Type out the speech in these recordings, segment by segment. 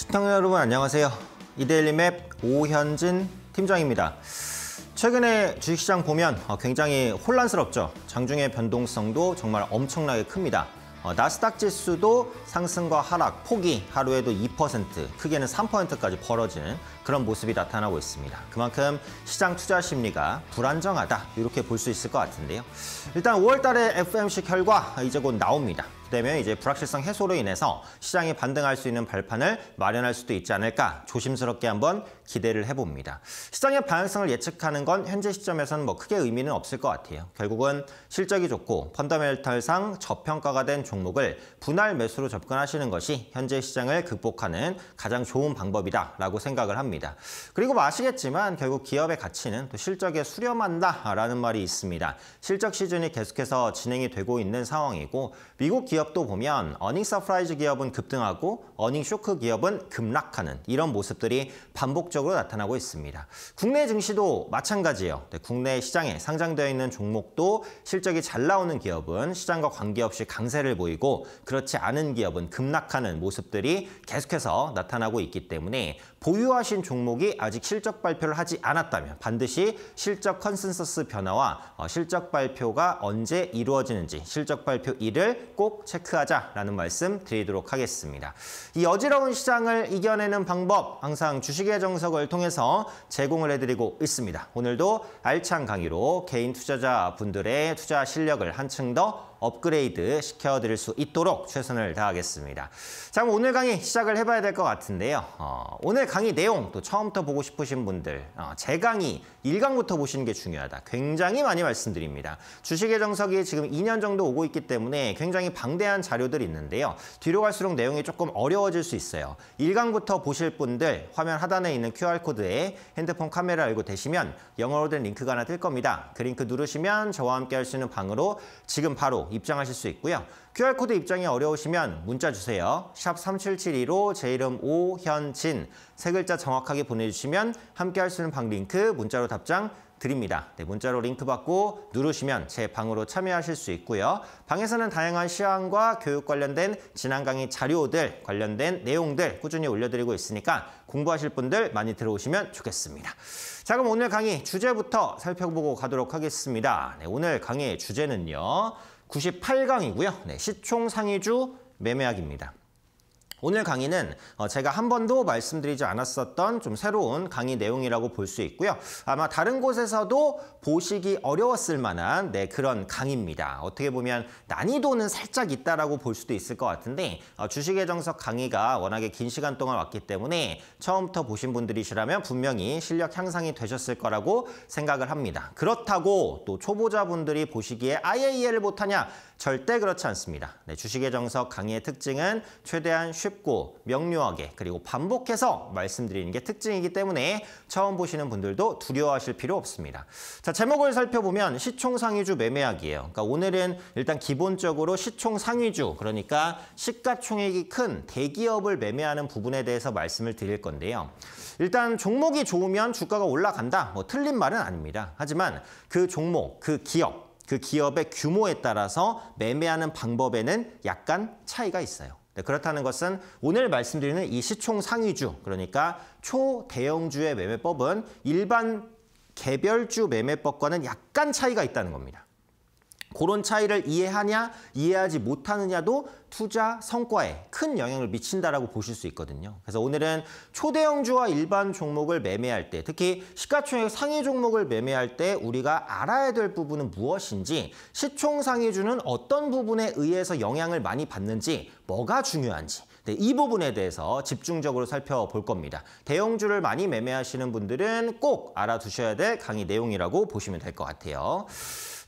시청자 여러분 안녕하세요. 이데일리 맵 오현진 팀장입니다. 최근에 주식시장 보면 어, 굉장히 혼란스럽죠. 장중의 변동성도 정말 엄청나게 큽니다. 어, 나스닥 지수도 상승과 하락, 폭이 하루에도 2%, 크게는 3%까지 벌어지는 그런 모습이 나타나고 있습니다. 그만큼 시장 투자 심리가 불안정하다, 이렇게 볼 수 있을 것 같은데요. 일단 5월 달에 FMC 결과 이제 곧 나옵니다. 되면 이제 불확실성 해소로 인해서 시장이 반등할 수 있는 발판을 마련할 수도 있지 않을까 조심스럽게 한번 기대를 해봅니다. 시장의 방향성을 예측하는 건 현재 시점에서는 뭐 크게 의미는 없을 것 같아요. 결국은 실적이 좋고 펀더멘털상 저평가가 된 종목을 분할 매수로 접근하시는 것이 현재 시장을 극복하는 가장 좋은 방법이다라고 생각을 합니다. 그리고 뭐 아시겠지만 결국 기업의 가치는 또 실적에 수렴한다라는 말이 있습니다. 실적 시즌이 계속해서 진행이 되고 있는 상황이고 미국 기업 기업도 보면 어닝 서프라이즈 기업은 급등하고 어닝 쇼크 기업은 급락하는 이런 모습들이 반복적으로 나타나고 있습니다. 국내 증시도 마찬가지예요. 네, 국내 시장에 상장되어 있는 종목도 실적이 잘 나오는 기업은 시장과 관계없이 강세를 보이고 그렇지 않은 기업은 급락하는 모습들이 계속해서 나타나고 있기 때문에 보유하신 종목이 아직 실적 발표를 하지 않았다면 반드시 실적 컨센서스 변화와 어, 실적 발표가 언제 이루어지는지 실적 발표 일을 꼭 체크하자라는 말씀 드리도록 하겠습니다. 이 어지러운 시장을 이겨내는 방법 항상 주식의 정석을 통해서 제공을 해드리고 있습니다. 오늘도 알찬 강의로 개인 투자자분들의 투자 실력을 한층 더 업그레이드 시켜드릴 수 있도록 최선을 다하겠습니다. 자, 그럼 오늘 강의 시작을 해봐야 될 것 같은데요. 어, 오늘 강의 내용 또 처음부터 보고 싶으신 분들, 어, 제 강의 1강부터 보시는 게 중요하다. 굉장히 많이 말씀드립니다. 주식의 정석이 지금 2년 정도 오고 있기 때문에 굉장히 방대한 자료들이 있는데요. 뒤로 갈수록 내용이 조금 어려워질 수 있어요. 1강부터 보실 분들 화면 하단에 있는 QR코드에 핸드폰 카메라 알고 되시면 영어로 된 링크가 하나 뜰 겁니다. 그 링크 누르시면 저와 함께 할 수 있는 방으로 지금 바로 입장하실 수 있고요. QR코드 입장이 어려우시면 문자 주세요. 샵 3772로 제 이름 오현진 세 글자 정확하게 보내주시면 함께 할 수 있는 방 링크 문자로 답장 드립니다. 네, 문자로 링크 받고 누르시면 제 방으로 참여하실 수 있고요. 방에서는 다양한 시황과 교육 관련된 지난 강의 자료들 관련된 내용들 꾸준히 올려드리고 있으니까 공부하실 분들 많이 들어오시면 좋겠습니다. 자 그럼 오늘 강의 주제부터 살펴보고 가도록 하겠습니다. 네, 오늘 강의 주제는요. 98강이고요. 네, 시총 상위주 매매학입니다. 오늘 강의는 어, 제가 한 번도 말씀드리지 않았었던 좀 새로운 강의 내용이라고 볼 수 있고요. 아마 다른 곳에서도 보시기 어려웠을 만한 네, 그런 강의입니다. 어떻게 보면 난이도는 살짝 있다라고 볼 수도 있을 것 같은데 어, 주식의 정석 강의가 워낙에 긴 시간 동안 왔기 때문에 처음부터 보신 분들이시라면 분명히 실력 향상이 되셨을 거라고 생각을 합니다. 그렇다고 또 초보자분들이 보시기에 아예 이해를 못하냐? 절대 그렇지 않습니다. 네, 주식의 정석 강의의 특징은 최대한 쉽 쉽고 명료하게 그리고 반복해서 말씀드리는 게 특징이기 때문에 처음 보시는 분들도 두려워하실 필요 없습니다. 자 제목을 살펴보면 시총 상위주 매매하기에요 그러니까 오늘은 일단 기본적으로 시총 상위주 그러니까 시가총액이 큰 대기업을 매매하는 부분에 대해서 말씀을 드릴 건데요. 일단 종목이 좋으면 주가가 올라간다. 뭐 틀린 말은 아닙니다. 하지만 그 종목, 그 기업, 그 기업의 규모에 따라서 매매하는 방법에는 약간 차이가 있어요. 네, 그렇다는 것은 오늘 말씀드리는 이 시총 상위주, 그러니까 초대형주의 매매법은 일반 개별주 매매법과는 약간 차이가 있다는 겁니다. 그런 차이를 이해하냐 이해하지 못하느냐도 투자 성과에 큰 영향을 미친다라고 보실 수 있거든요. 그래서 오늘은 초대형주와 일반 종목을 매매할 때 특히 시가총액 상위 종목을 매매할 때 우리가 알아야 될 부분은 무엇인지 시총 상위주는 어떤 부분에 의해서 영향을 많이 받는지 뭐가 중요한지 네, 이 부분에 대해서 집중적으로 살펴볼 겁니다. 대형주를 많이 매매하시는 분들은 꼭 알아두셔야 될 강의 내용이라고 보시면 될 것 같아요.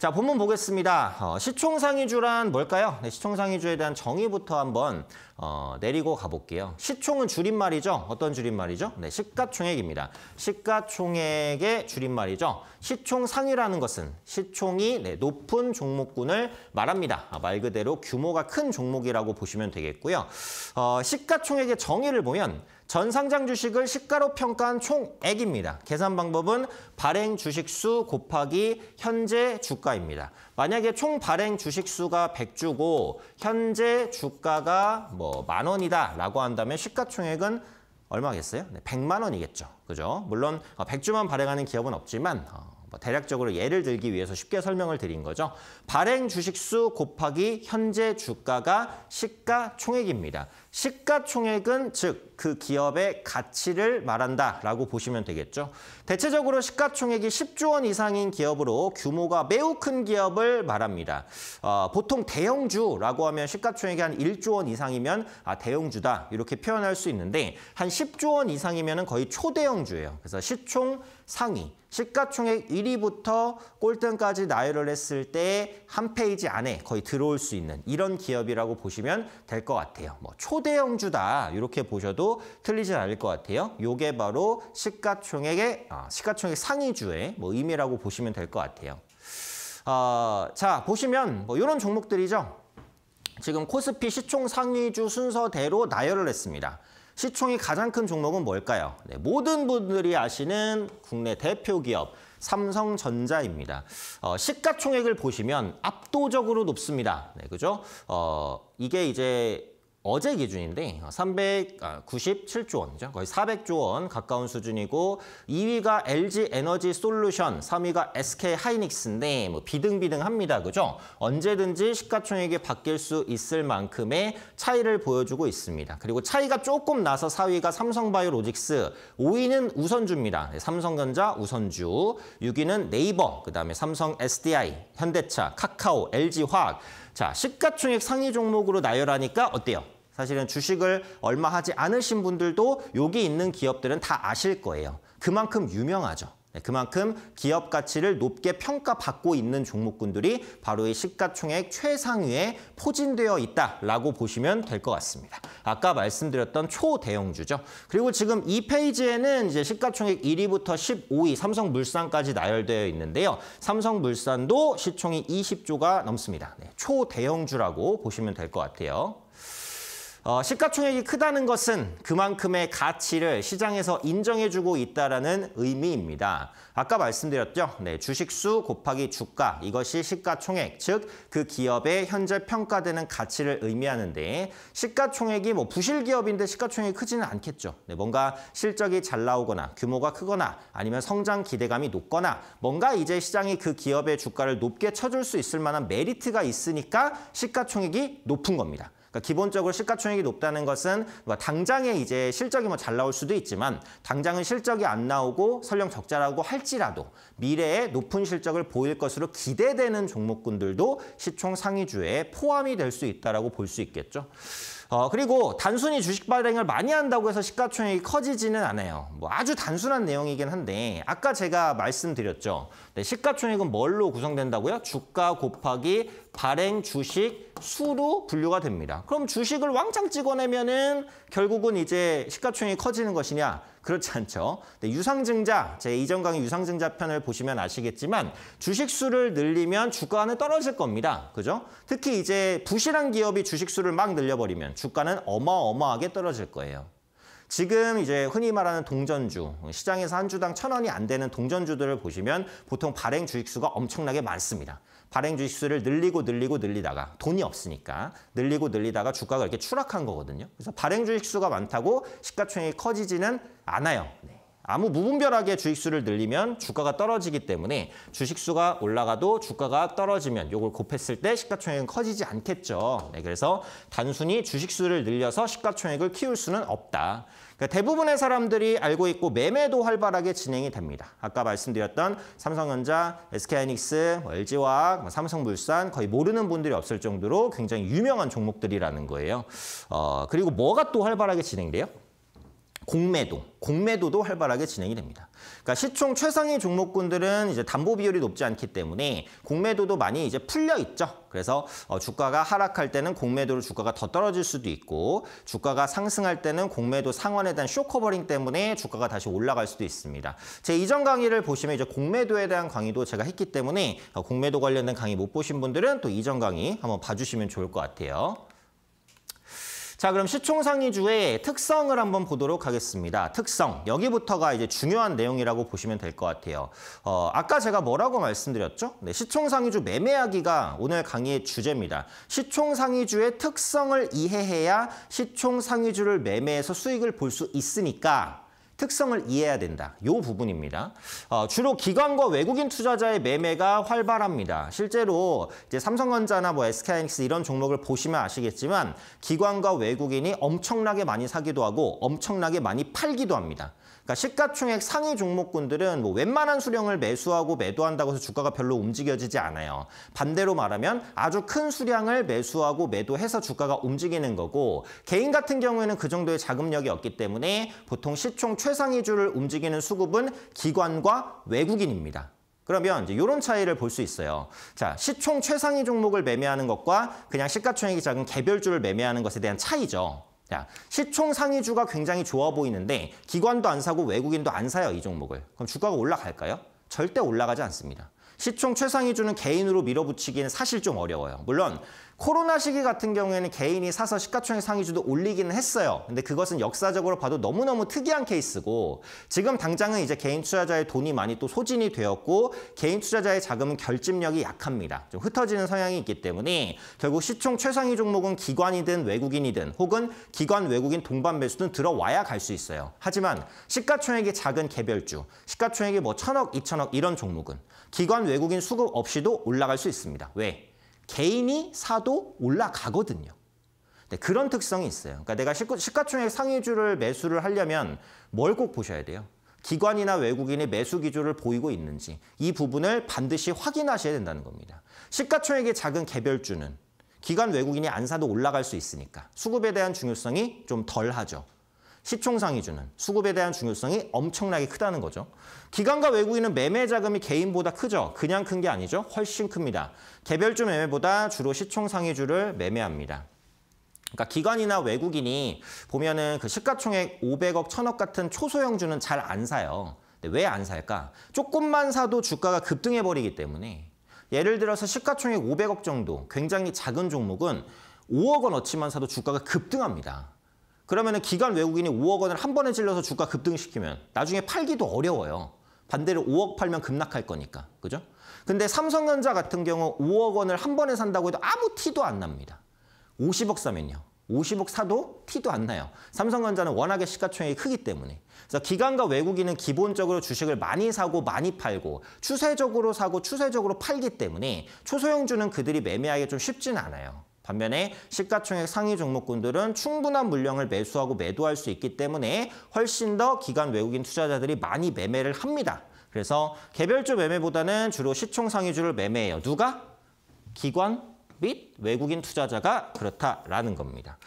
자, 본문 보겠습니다. 어, 시총상위주란 뭘까요? 네, 시총상위주에 대한 정의부터 한번 어, 내리고 가볼게요. 시총은 줄임말이죠. 어떤 줄임말이죠? 네, 시가총액입니다. 시가총액의 줄임말이죠. 시총상위라는 것은 시총이 네, 높은 종목군을 말합니다. 아, 말 그대로 규모가 큰 종목이라고 보시면 되겠고요. 어, 시가총액의 정의를 보면 전상장 주식을 시가로 평가한 총액입니다. 계산 방법은 발행 주식수 곱하기 현재 주가입니다. 만약에 총 발행 주식수가 100주고 현재 주가가 뭐만 원이다라고 한다면 시가총액은 얼마겠어요? 100만 원이겠죠. 그죠? 물론 100주만 어, 발행하는 기업은 없지만 어, 뭐 대략적으로 예를 들기 위해서 쉽게 설명을 드린 거죠. 발행 주식수 곱하기 현재 주가가 시가총액입니다. 시가총액은 즉 그 기업의 가치를 말한다라고 보시면 되겠죠. 대체적으로 시가총액이 10조 원 이상인 기업으로 규모가 매우 큰 기업을 말합니다. 어, 보통 대형주라고 하면 시가총액이 한 1조 원 이상이면 아 대형주다 이렇게 표현할 수 있는데 한 10조 원 이상이면 거의 초대형주예요. 그래서 시총 상위 시가총액 1위부터 꼴등까지 나열을 했을 때 한 페이지 안에 거의 들어올 수 있는 이런 기업이라고 보시면 될 것 같아요. 뭐 초대 형주다 이렇게 보셔도 틀리진 않을 것 같아요. 요게 바로 시가총액의 아, 시가총액 상위주의 뭐 의미라고 보시면 될 것 같아요. 어, 자 보시면 뭐 이런 종목들이죠. 지금 코스피 시총 상위주 순서대로 나열을 했습니다. 시총이 가장 큰 종목은 뭘까요? 네, 모든 분들이 아시는 국내 대표 기업 삼성전자입니다. 어, 시가총액을 보시면 압도적으로 높습니다. 네, 그죠? 어, 이게 이제 어제 기준인데 397조 원이죠. 거의 400조 원 가까운 수준이고 2위가 LG 에너지 솔루션, 3위가 SK 하이닉스인데 뭐 비등비등합니다. 그죠? 언제든지 시가총액이 바뀔 수 있을 만큼의 차이를 보여주고 있습니다. 그리고 차이가 조금 나서 4위가 삼성바이오로직스, 5위는 우선주입니다. 네, 삼성전자 우선주, 6위는 네이버, 그다음에 삼성 SDI, 현대차, 카카오, LG화학. 자, 시가총액 상위 종목으로 나열하니까 어때요? 사실은 주식을 얼마 하지 않으신 분들도 여기 있는 기업들은 다 아실 거예요. 그만큼 유명하죠. 네, 그만큼 기업 가치를 높게 평가받고 있는 종목군들이 바로 이 시가총액 최상위에 포진되어 있다라고 보시면 될 것 같습니다. 아까 말씀드렸던 초대형주죠. 그리고 지금 이 페이지에는 이제 시가총액 1위부터 15위 삼성물산까지 나열되어 있는데요. 삼성물산도 시총이 20조가 넘습니다. 네, 초대형주라고 보시면 될 것 같아요. 어, 시가총액이 크다는 것은 그만큼의 가치를 시장에서 인정해주고 있다는 의미입니다. 아까 말씀드렸죠. 네, 주식수 곱하기 주가 이것이 시가총액, 즉 그 기업의 현재 평가되는 가치를 의미하는데 시가총액이 뭐 부실 기업인데 시가총액이 크지는 않겠죠. 네, 뭔가 실적이 잘 나오거나 규모가 크거나 아니면 성장 기대감이 높거나 뭔가 이제 시장이 그 기업의 주가를 높게 쳐줄 수 있을 만한 메리트가 있으니까 시가총액이 높은 겁니다. 그러니까 기본적으로 시가총액이 높다는 것은 당장에 이제 실적이 뭐 잘 나올 수도 있지만 당장은 실적이 안 나오고 설령 적자라고 할지라도 미래에 높은 실적을 보일 것으로 기대되는 종목군들도 시총 상위주에 포함이 될 수 있다라고 볼 수 있겠죠. 어, 그리고 단순히 주식 발행을 많이 한다고 해서 시가총액이 커지지는 않아요. 뭐 아주 단순한 내용이긴 한데 아까 제가 말씀드렸죠. 네, 시가총액은 뭘로 구성된다고요? 주가 곱하기 발행 주식 수로 분류가 됩니다. 그럼 주식을 왕창 찍어내면은 결국은 이제 시가총액이 커지는 것이냐? 그렇지 않죠. 네, 유상증자, 제 이전 강의 유상증자 편을 보시면 아시겠지만 주식 수를 늘리면 주가는 떨어질 겁니다. 그죠? 특히 이제 부실한 기업이 주식 수를 막 늘려버리면 주가는 어마어마하게 떨어질 거예요. 지금 이제 흔히 말하는 동전주, 시장에서 한 주당 천 원이 안 되는 동전주들을 보시면 보통 발행 주식수가 엄청나게 많습니다. 발행 주식수를 늘리고 늘리고 늘리다가 돈이 없으니까 늘리고 늘리다가 주가가 이렇게 추락한 거거든요. 그래서 발행 주식수가 많다고 시가총액이 커지지는 않아요. 네. 아무 무분별하게 주식수를 늘리면 주가가 떨어지기 때문에 주식수가 올라가도 주가가 떨어지면 이걸 곱했을 때 시가총액은 커지지 않겠죠. 네, 그래서 단순히 주식수를 늘려서 시가총액을 키울 수는 없다. 그러니까 대부분의 사람들이 알고 있고 매매도 활발하게 진행이 됩니다. 아까 말씀드렸던 삼성전자, SK하이닉스, LG화학, 뭐 뭐 삼성물산 거의 모르는 분들이 없을 정도로 굉장히 유명한 종목들이라는 거예요. 어, 그리고 뭐가 또 활발하게 진행돼요? 공매도, 공매도도 활발하게 진행이 됩니다. 그러니까 시총 최상위 종목군들은 이제 담보 비율이 높지 않기 때문에 공매도도 많이 이제 풀려 있죠. 그래서 어, 주가가 하락할 때는 공매도로 주가가 더 떨어질 수도 있고 주가가 상승할 때는 공매도 상환에 대한 쇼커버링 때문에 주가가 다시 올라갈 수도 있습니다. 제 이전 강의를 보시면 이제 공매도에 대한 강의도 제가 했기 때문에 어, 공매도 관련된 강의 못 보신 분들은 또 이전 강의 한번 봐주시면 좋을 것 같아요. 자, 그럼 시총상위주의 특성을 한번 보도록 하겠습니다. 특성, 여기부터가 이제 중요한 내용이라고 보시면 될 것 같아요. 어, 아까 제가 뭐라고 말씀드렸죠? 네, 시총상위주 매매하기가 오늘 강의의 주제입니다. 시총상위주의 특성을 이해해야 시총상위주를 매매해서 수익을 볼 수 있으니까 특성을 이해해야 된다. 요 부분입니다. 어, 주로 기관과 외국인 투자자의 매매가 활발합니다. 실제로 이제 삼성전자나 뭐 SK하이닉스 이런 종목을 보시면 아시겠지만 기관과 외국인이 엄청나게 많이 사기도 하고 엄청나게 많이 팔기도 합니다. 그러니까 시가총액 상위 종목군들은 뭐 웬만한 수량을 매수하고 매도한다고 해서 주가가 별로 움직여지지 않아요. 반대로 말하면 아주 큰 수량을 매수하고 매도해서 주가가 움직이는 거고 개인 같은 경우에는 그 정도의 자금력이 없기 때문에 보통 시총 최상위주를 움직이는 수급은 기관과 외국인입니다. 그러면 이제 이런 차이를 볼 수 있어요. 자, 시총 최상위 종목을 매매하는 것과 그냥 시가총액이 작은 개별주를 매매하는 것에 대한 차이죠. 자, 시총 상위주가 굉장히 좋아 보이는데 기관도 안 사고 외국인도 안 사요, 이 종목을. 그럼 주가가 올라갈까요? 절대 올라가지 않습니다. 시총 최상위주는 개인으로 밀어붙이기는 사실 좀 어려워요. 물론 코로나 시기 같은 경우에는 개인이 사서 시가총액 상위주도 올리기는 했어요. 근데 그것은 역사적으로 봐도 너무너무 특이한 케이스고 지금 당장은 이제 개인 투자자의 돈이 많이 또 소진이 되었고 개인 투자자의 자금은 결집력이 약합니다. 좀 흩어지는 성향이 있기 때문에 결국 시총 최상위 종목은 기관이든 외국인이든 혹은 기관 외국인 동반 매수든 들어와야 갈 수 있어요. 하지만 시가총액이 작은 개별주, 시가총액이 뭐 천억, 이천억 이런 종목은 기관 외국인 수급 없이도 올라갈 수 있습니다. 왜? 개인이 사도 올라가거든요. 네, 그런 특성이 있어요. 그러니까 내가 시가총액 상위주를 매수를 하려면 뭘 꼭 보셔야 돼요. 기관이나 외국인이 매수 기조를 보이고 있는지 이 부분을 반드시 확인하셔야 된다는 겁니다. 시가총액의 작은 개별주는 기관 외국인이 안 사도 올라갈 수 있으니까 수급에 대한 중요성이 좀 덜하죠. 시총상이 주는 수급에 대한 중요성이 엄청나게 크다는 거죠. 기관과 외국인은 매매 자금이 개인보다 크죠. 그냥 큰 게 아니죠. 훨씬 큽니다. 개별주 매매보다 주로 시총상위주를 매매합니다. 그러니까 기관이나 외국인이 보면은 그 시가총액 500억, 1000억 같은 초소형주는 잘 안 사요. 왜 안 살까? 조금만 사도 주가가 급등해버리기 때문에 예를 들어서 시가총액 500억 정도 굉장히 작은 종목은 5억 원어치만 사도 주가가 급등합니다. 그러면 기간 외국인이 5억 원을 한 번에 질러서 주가 급등시키면 나중에 팔기도 어려워요. 반대로 5억 팔면 급락할 거니까. 그죠? 근데 삼성전자 같은 경우 5억 원을 한 번에 산다고 해도 아무 티도 안 납니다. 50억 사면요. 50억 사도 티도 안 나요. 삼성전자는 워낙에 시가총액이 크기 때문에. 그래서 기관과 외국인은 기본적으로 주식을 많이 사고 많이 팔고 추세적으로 사고 추세적으로 팔기 때문에 초소형주는 그들이 매매하기가 좀 쉽진 않아요. 반면에 시가총액 상위 종목군들은 충분한 물량을 매수하고 매도할 수 있기 때문에 훨씬 더 기관 외국인 투자자들이 많이 매매를 합니다. 그래서 개별주 매매보다는 주로 시총 상위주를 매매해요. 누가? 기관 및 외국인 투자자가 그렇다라는 겁니다.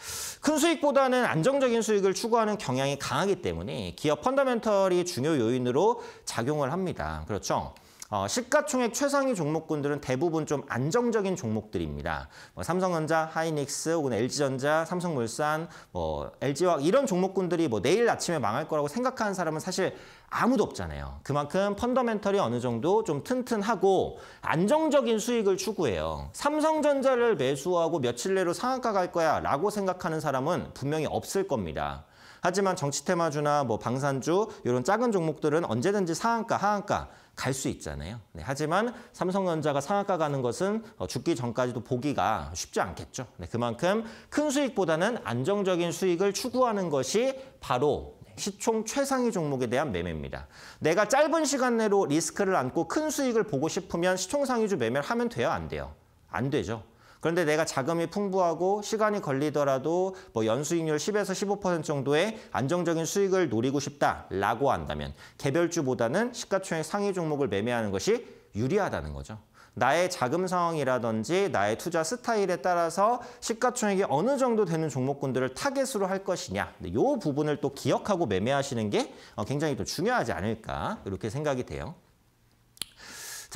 큰 수익보다는 안정적인 수익을 추구하는 경향이 강하기 때문에 기업 펀더멘털이 중요 요인으로 작용을 합니다. 그렇죠? 어, 시가총액 최상위 종목군들은 대부분 좀 안정적인 종목들입니다. 뭐 삼성전자, 하이닉스, 혹은 LG전자, 삼성물산, 뭐 LG화학 이런 종목군들이 뭐 내일 아침에 망할 거라고 생각하는 사람은 사실 아무도 없잖아요. 그만큼 펀더멘털이 어느 정도 좀 튼튼하고 안정적인 수익을 추구해요. 삼성전자를 매수하고 며칠 내로 상한가 갈 거야 라고 생각하는 사람은 분명히 없을 겁니다. 하지만 정치 테마주나 뭐 방산주 이런 작은 종목들은 언제든지 상한가, 하한가 갈수 있잖아요. 네, 하지만 삼성전자가 상한가 가는 것은 어, 죽기 전까지도 보기가 쉽지 않겠죠. 네, 그만큼 큰 수익보다는 안정적인 수익을 추구하는 것이 바로 시총 최상위 종목에 대한 매매입니다. 내가 짧은 시간 내로 리스크를 안고 큰 수익을 보고 싶으면 시총 상위주 매매를 하면 돼요? 안 돼요? 안 되죠. 그런데 내가 자금이 풍부하고 시간이 걸리더라도 뭐 연수익률 10에서 15% 정도의 안정적인 수익을 노리고 싶다라고 한다면 개별주보다는 시가총액 상위 종목을 매매하는 것이 유리하다는 거죠. 나의 자금 상황이라든지 나의 투자 스타일에 따라서 시가총액이 어느 정도 되는 종목군들을 타겟으로 할 것이냐 이 부분을 또 기억하고 매매하시는 게 어, 굉장히 또 중요하지 않을까 이렇게 생각이 돼요.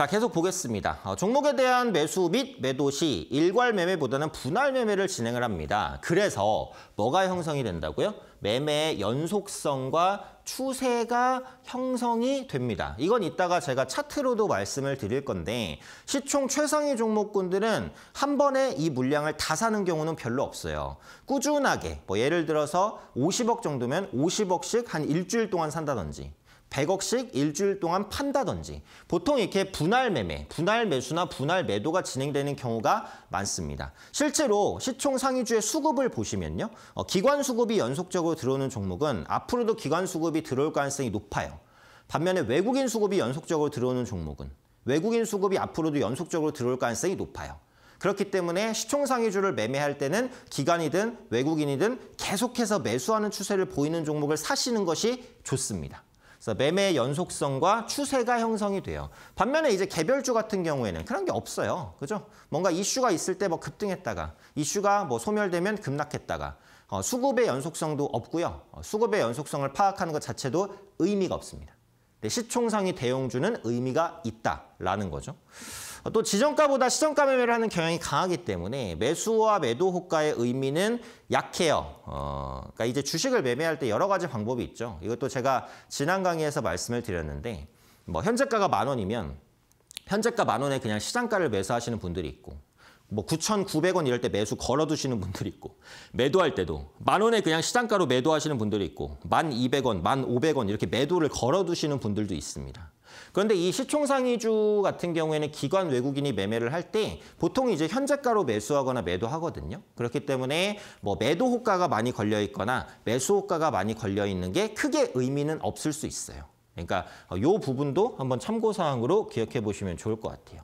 자, 계속 보겠습니다. 어, 종목에 대한 매수 및 매도 시 일괄 매매보다는 분할 매매를 진행을 합니다. 그래서 뭐가 형성이 된다고요? 매매의 연속성과 추세가 형성이 됩니다. 이건 이따가 제가 차트로도 말씀을 드릴 건데 시총 최상위 종목군들은 한 번에 이 물량을 다 사는 경우는 별로 없어요. 꾸준하게 뭐 예를 들어서 50억 정도면 50억씩 한 일주일 동안 산다든지 100억씩 일주일 동안 판다든지 보통 이렇게 분할 매매, 분할 매수나 분할 매도가 진행되는 경우가 많습니다. 실제로 시총 상위주의 수급을 보시면요. 어, 기관 수급이 연속적으로 들어오는 종목은 앞으로도 기관 수급이 들어올 가능성이 높아요. 반면에 외국인 수급이 연속적으로 들어오는 종목은 외국인 수급이 앞으로도 연속적으로 들어올 가능성이 높아요. 그렇기 때문에 시총 상위주를 매매할 때는 기관이든 외국인이든 계속해서 매수하는 추세를 보이는 종목을 사시는 것이 좋습니다. 그래서 매매 연속성과 추세가 형성이 돼요. 반면에 이제 개별주 같은 경우에는 그런 게 없어요. 그죠? 뭔가 이슈가 있을 때 뭐 급등했다가 이슈가 뭐 소멸되면 급락했다가 어, 수급의 연속성도 없고요. 어, 수급의 연속성을 파악하는 것 자체도 의미가 없습니다. 시총상위 대형주는 의미가 있다라는 거죠. 어, 또 지정가보다 시정가 매매를 하는 경향이 강하기 때문에 매수와 매도 호가의 의미는 약해요. 어, 그러니까 이제 주식을 매매할 때 여러 가지 방법이 있죠. 이것도 제가 지난 강의에서 말씀을 드렸는데 뭐 현재가가 만 원이면 현재가 만 원에 그냥 시장가를 매수하시는 분들이 있고 뭐 9,900원 이럴 때 매수 걸어두시는 분들이 있고 매도할 때도 만 원에 그냥 시장가로 매도하시는 분들이 있고 만 200원, 만 500원 이렇게 매도를 걸어두시는 분들도 있습니다. 그런데 이 시총상위주 같은 경우에는 기관 외국인이 매매를 할 때 보통 이제 현재가로 매수하거나 매도하거든요. 그렇기 때문에 뭐 매도 호가가 많이 걸려 있거나 매수 호가가 많이 걸려 있는 게 크게 의미는 없을 수 있어요. 그러니까 이 어, 부분도 한번 참고사항으로 기억해 보시면 좋을 것 같아요.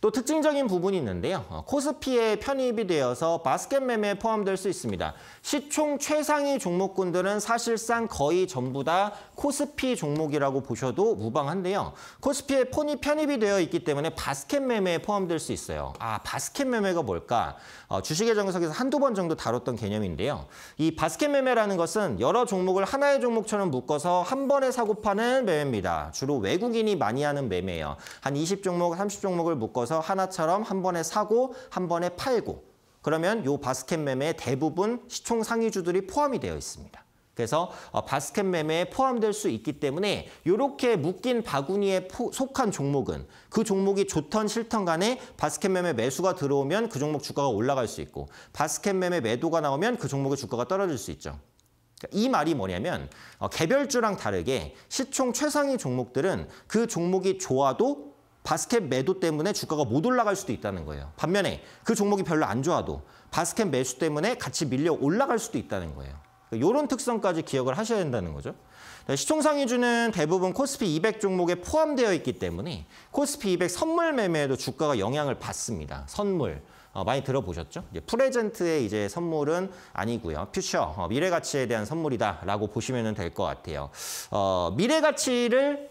또 특징적인 부분이 있는데요. 어, 코스피에 편입이 되어서 바스켓 매매에 포함될 수 있습니다. 시총 최상위 종목군들은 사실상 거의 전부 다 코스피 종목이라고 보셔도 무방한데요. 코스피에 폰이 편입이 되어 있기 때문에 바스켓 매매에 포함될 수 있어요. 아, 바스켓 매매가 뭘까? 어, 주식의 정석에서 한두 번 정도 다뤘던 개념인데요. 이 바스켓 매매라는 것은 여러 종목을 하나의 종목처럼 묶어서 한 번에 사고 파는 매매입니다. 주로 외국인이 많이 하는 매매예요. 한 20종목, 30종목을 묶어서 그래서 하나처럼 한 번에 사고 한 번에 팔고 그러면 요 바스켓 매매 대부분 시총 상위주들이 포함이 되어 있습니다. 그래서 어, 바스켓 매매에 포함될 수 있기 때문에 이렇게 묶인 바구니에 속한 종목은 그 종목이 좋던 싫던 간에 바스켓 매매 매수가 들어오면 그 종목 주가가 올라갈 수 있고 바스켓 매매 매도가 나오면 그 종목의 주가가 떨어질 수 있죠. 그러니까 이 말이 뭐냐면 어, 개별주랑 다르게 시총 최상위 종목들은 그 종목이 좋아도 바스켓 매도 때문에 주가가 못 올라갈 수도 있다는 거예요. 반면에 그 종목이 별로 안 좋아도 바스켓 매수 때문에 같이 밀려 올라갈 수도 있다는 거예요. 이런 그러니까 특성까지 기억을 하셔야 된다는 거죠. 네, 시총상위주는 대부분 코스피 200 종목에 포함되어 있기 때문에 코스피 200 선물 매매에도 주가가 영향을 받습니다. 선물. 어, 많이 들어보셨죠? 이제 프레젠트의 이제 선물은 아니고요. 퓨처, 어, 미래 가치에 대한 선물이다라고 보시면 될 것 같아요. 어, 미래 가치를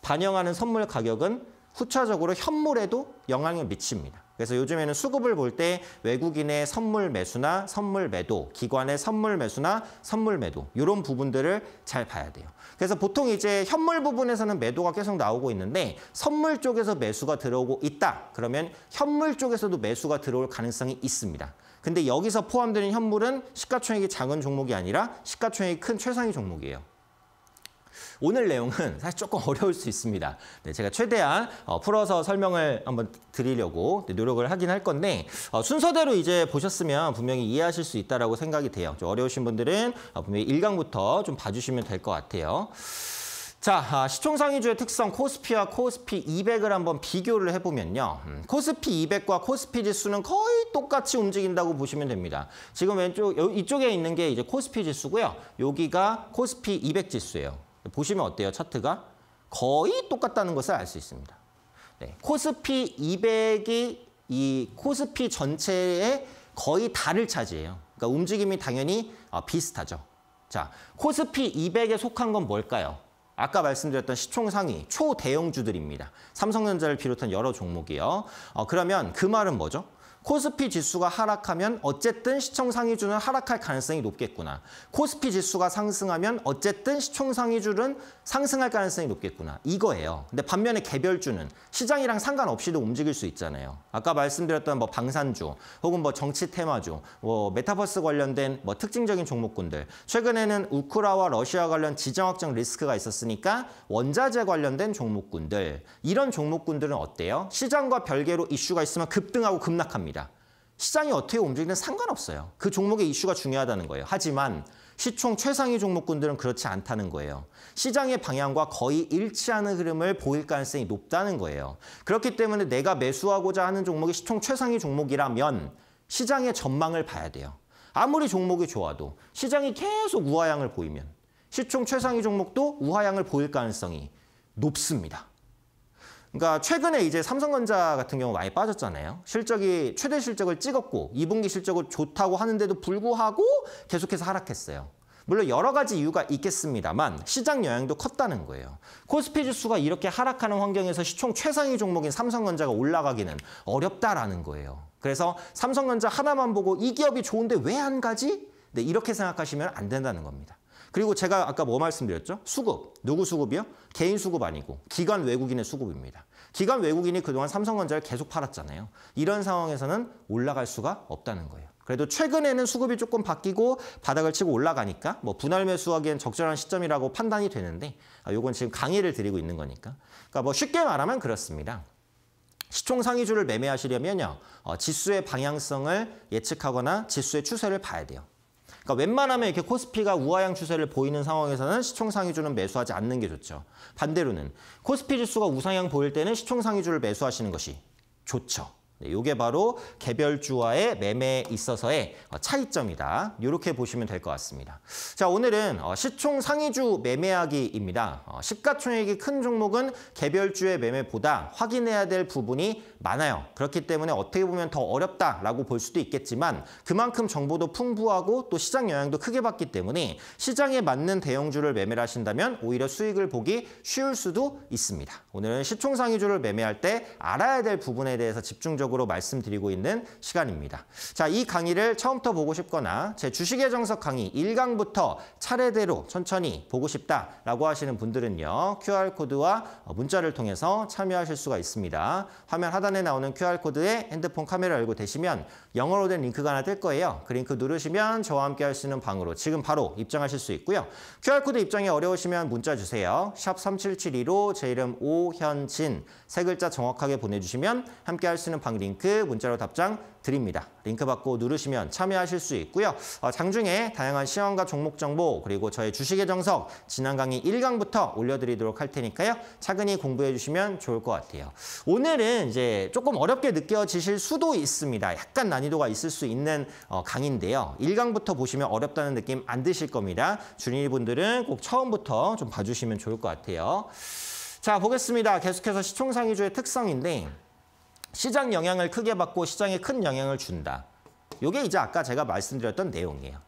반영하는 선물 가격은 후차적으로 현물에도 영향을 미칩니다. 그래서 요즘에는 수급을 볼 때 외국인의 선물 매수나 선물 매도, 기관의 선물 매수나 선물 매도 이런 부분들을 잘 봐야 돼요. 그래서 보통 이제 현물 부분에서는 매도가 계속 나오고 있는데 선물 쪽에서 매수가 들어오고 있다. 그러면 현물 쪽에서도 매수가 들어올 가능성이 있습니다. 근데 여기서 포함되는 현물은 시가총액이 작은 종목이 아니라 시가총액이 큰 최상위 종목이에요. 오늘 내용은 사실 조금 어려울 수 있습니다. 네, 제가 최대한 어, 풀어서 설명을 한번 드리려고 네, 노력을 하긴 할 건데 어, 순서대로 이제 보셨으면 분명히 이해하실 수 있다라고 생각이 돼요. 좀 어려우신 분들은 어, 분명히 1강부터 좀 봐주시면 될 것 같아요. 자, 아, 시총 상위주의 특성 코스피와 코스피 200을 한번 비교를 해보면요. 음, 코스피 200과 코스피 지수는 거의 똑같이 움직인다고 보시면 됩니다. 지금 왼쪽, 요, 이쪽에 있는 게 이제 코스피 지수고요. 여기가 코스피 200 지수예요. 보시면 어때요? 차트가 거의 똑같다는 것을 알 수 있습니다. 네, 코스피 200이 이 코스피 전체의 거의 다를 차지해요. 그러니까 움직임이 당연히 아, 비슷하죠. 자, 코스피 200에 속한 건 뭘까요? 아까 말씀드렸던 시총상위 초대형주들입니다. 삼성전자를 비롯한 여러 종목이요. 어, 그러면 그 말은 뭐죠? 코스피 지수가 하락하면 어쨌든 시총 상위주는 하락할 가능성이 높겠구나. 코스피 지수가 상승하면 어쨌든 시총 상위주는 상승할 가능성이 높겠구나. 이거예요. 근데 반면에 개별주는 시장이랑 상관없이도 움직일 수 있잖아요. 아까 말씀드렸던 뭐 방산주 혹은 뭐 정치 테마주, 뭐 메타버스 관련된 뭐 특징적인 종목군들. 최근에는 우크라와 러시아 관련 지정 확정 리스크가 있었으니까 원자재 관련된 종목군들. 이런 종목군들은 어때요? 시장과 별개로 이슈가 있으면 급등하고 급락합니다. 시장이 어떻게 움직이든 상관없어요. 그 종목의 이슈가 중요하다는 거예요. 하지만 시총 최상위 종목군들은 그렇지 않다는 거예요. 시장의 방향과 거의 일치하는 흐름을 보일 가능성이 높다는 거예요. 그렇기 때문에 내가 매수하고자 하는 종목이 시총 최상위 종목이라면 시장의 전망을 봐야 돼요. 아무리 종목이 좋아도 시장이 계속 우하향을 보이면 시총 최상위 종목도 우하향을 보일 가능성이 높습니다. 그러니까 최근에 이제 삼성전자 같은 경우 많이 빠졌잖아요. 실적이 최대 실적을 찍었고 2분기 실적을 좋다고 하는데도 불구하고 계속해서 하락했어요. 물론 여러 가지 이유가 있겠습니다만 시장 영향도 컸다는 거예요. 코스피 지수가 이렇게 하락하는 환경에서 시총 최상위 종목인 삼성전자가 올라가기는 어렵다라는 거예요. 그래서 삼성전자 하나만 보고 이 기업이 좋은데 왜 안 가지? 네, 이렇게 생각하시면 안 된다는 겁니다. 그리고 제가 아까 뭐 말씀드렸죠? 수급. 누구 수급이요? 개인 수급 아니고 기관 외국인의 수급입니다. 기관 외국인이 그동안 삼성전자를 계속 팔았잖아요. 이런 상황에서는 올라갈 수가 없다는 거예요. 그래도 최근에는 수급이 조금 바뀌고 바닥을 치고 올라가니까 뭐 분할 매수하기엔 적절한 시점이라고 판단이 되는데 이건 아, 지금 강의를 드리고 있는 거니까. 그러니까 뭐 쉽게 말하면 그렇습니다. 시총 상위주를 매매하시려면요. 어, 지수의 방향성을 예측하거나 지수의 추세를 봐야 돼요. 그러니까 웬만하면 이렇게 코스피가 우하향 추세를 보이는 상황에서는 시총 상위주는 매수하지 않는 게 좋죠. 반대로는 코스피 지수가 우상향 보일 때는 시총 상위주를 매수하시는 것이 좋죠. 네, 이게 바로 개별주와의 매매에 있어서의 어, 차이점이다. 이렇게 보시면 될 것 같습니다. 자, 오늘은 어, 시총 상위주 매매하기입니다. 어, 시가총액이 큰 종목은 개별주의 매매보다 확인해야 될 부분이 많아요. 그렇기 때문에 어떻게 보면 더 어렵다라고 볼 수도 있겠지만 그만큼 정보도 풍부하고 또 시장 영향도 크게 받기 때문에 시장에 맞는 대형주를 매매를 하신다면 오히려 수익을 보기 쉬울 수도 있습니다. 오늘은 시총상위주를 매매할 때 알아야 될 부분에 대해서 집중적으로 말씀드리고 있는 시간입니다. 자, 이 강의를 처음부터 보고 싶거나 제 주식의 정석 강의 1강부터 차례대로 천천히 보고 싶다라고 하시는 분들은요. QR코드와 문자를 통해서 참여하실 수가 있습니다. 화면 하단에 화면에 나오는 QR코드에 핸드폰 카메라 를 열고 되시면 영어로 된 링크가 하나 뜰 거예요. 그 링크 누르시면 저와 함께 할 수 있는 방으로 지금 바로 입장하실 수 있고요. QR코드 입장이 어려우시면 문자 주세요. 샵 3772로 제 이름 오현진 세 글자 정확하게 보내주시면 함께 할 수 있는 방 링크 문자로 답장 드립니다. 링크 받고 누르시면 참여하실 수 있고요. 어, 장중에 다양한 시험과 종목 정보 그리고 저의 주식의 정석 지난 강의 1강부터 올려드리도록 할 테니까요. 차근히 공부해 주시면 좋을 것 같아요. 오늘은 이제 조금 어렵게 느껴지실 수도 있습니다. 약간 난이도가 있을 수 있는 어, 강의인데요. 1강부터 보시면 어렵다는 느낌 안 드실 겁니다. 준일분들은 꼭 처음부터 좀 봐주시면 좋을 것 같아요. 자, 보겠습니다. 계속해서 시총상 위주의 특성인데 시장 영향을 크게 받고 시장에 큰 영향을 준다. 이게 이제 아까 제가 말씀드렸던 내용이에요.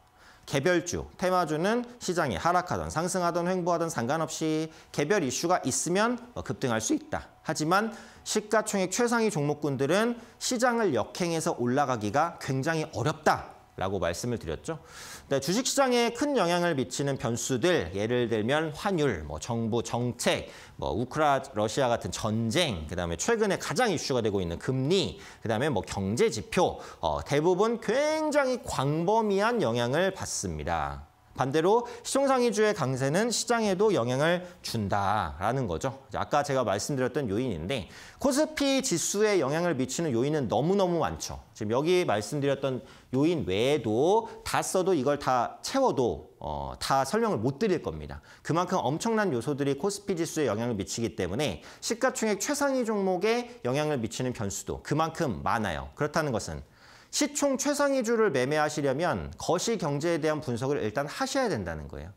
개별주, 테마주는 시장이 하락하던 상승하던 횡보하던 상관없이 개별 이슈가 있으면 뭐 급등할 수 있다. 하지만 시가총액 최상위 종목군들은 시장을 역행해서 올라가기가 굉장히 어렵다. 라고 말씀을 드렸죠. 네, 주식시장에 큰 영향을 미치는 변수들, 예를 들면 환율, 뭐 정부 정책, 뭐 우크라 러시아 같은 전쟁, 그다음에 최근에 가장 이슈가 되고 있는 금리, 그다음에 뭐 경제 지표, 어, 대부분 굉장히 광범위한 영향을 받습니다. 반대로 시종상위주의 강세는 시장에도 영향을 준다라는 거죠. 아까 제가 말씀드렸던 요인인데 코스피 지수에 영향을 미치는 요인은 너무너무 많죠. 지금 여기 말씀드렸던 요인 외에도 다 써도 이걸 다 채워도 어, 다 설명을 못 드릴 겁니다. 그만큼 엄청난 요소들이 코스피 지수에 영향을 미치기 때문에 시가총액 최상위 종목에 영향을 미치는 변수도 그만큼 많아요. 그렇다는 것은 시총 최상위주를 매매하시려면 거시 경제에 대한 분석을 일단 하셔야 된다는 거예요.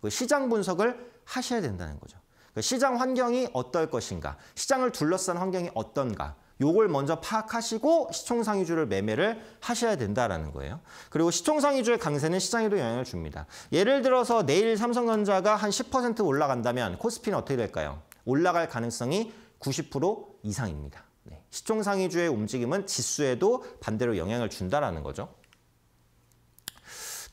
그 시장 분석을 하셔야 된다는 거죠. 그 시장 환경이 어떨 것인가, 시장을 둘러싼 환경이 어떤가, 요걸 먼저 파악하시고 시총상위주를 매매를 하셔야 된다라는 거예요. 그리고 시총상위주의 강세는 시장에도 영향을 줍니다. 예를 들어서 내일 삼성전자가 한 10% 올라간다면 코스피는 어떻게 될까요? 올라갈 가능성이 90% 이상입니다. 시총 상위주의 움직임은 지수에도 반대로 영향을 준다라는 거죠.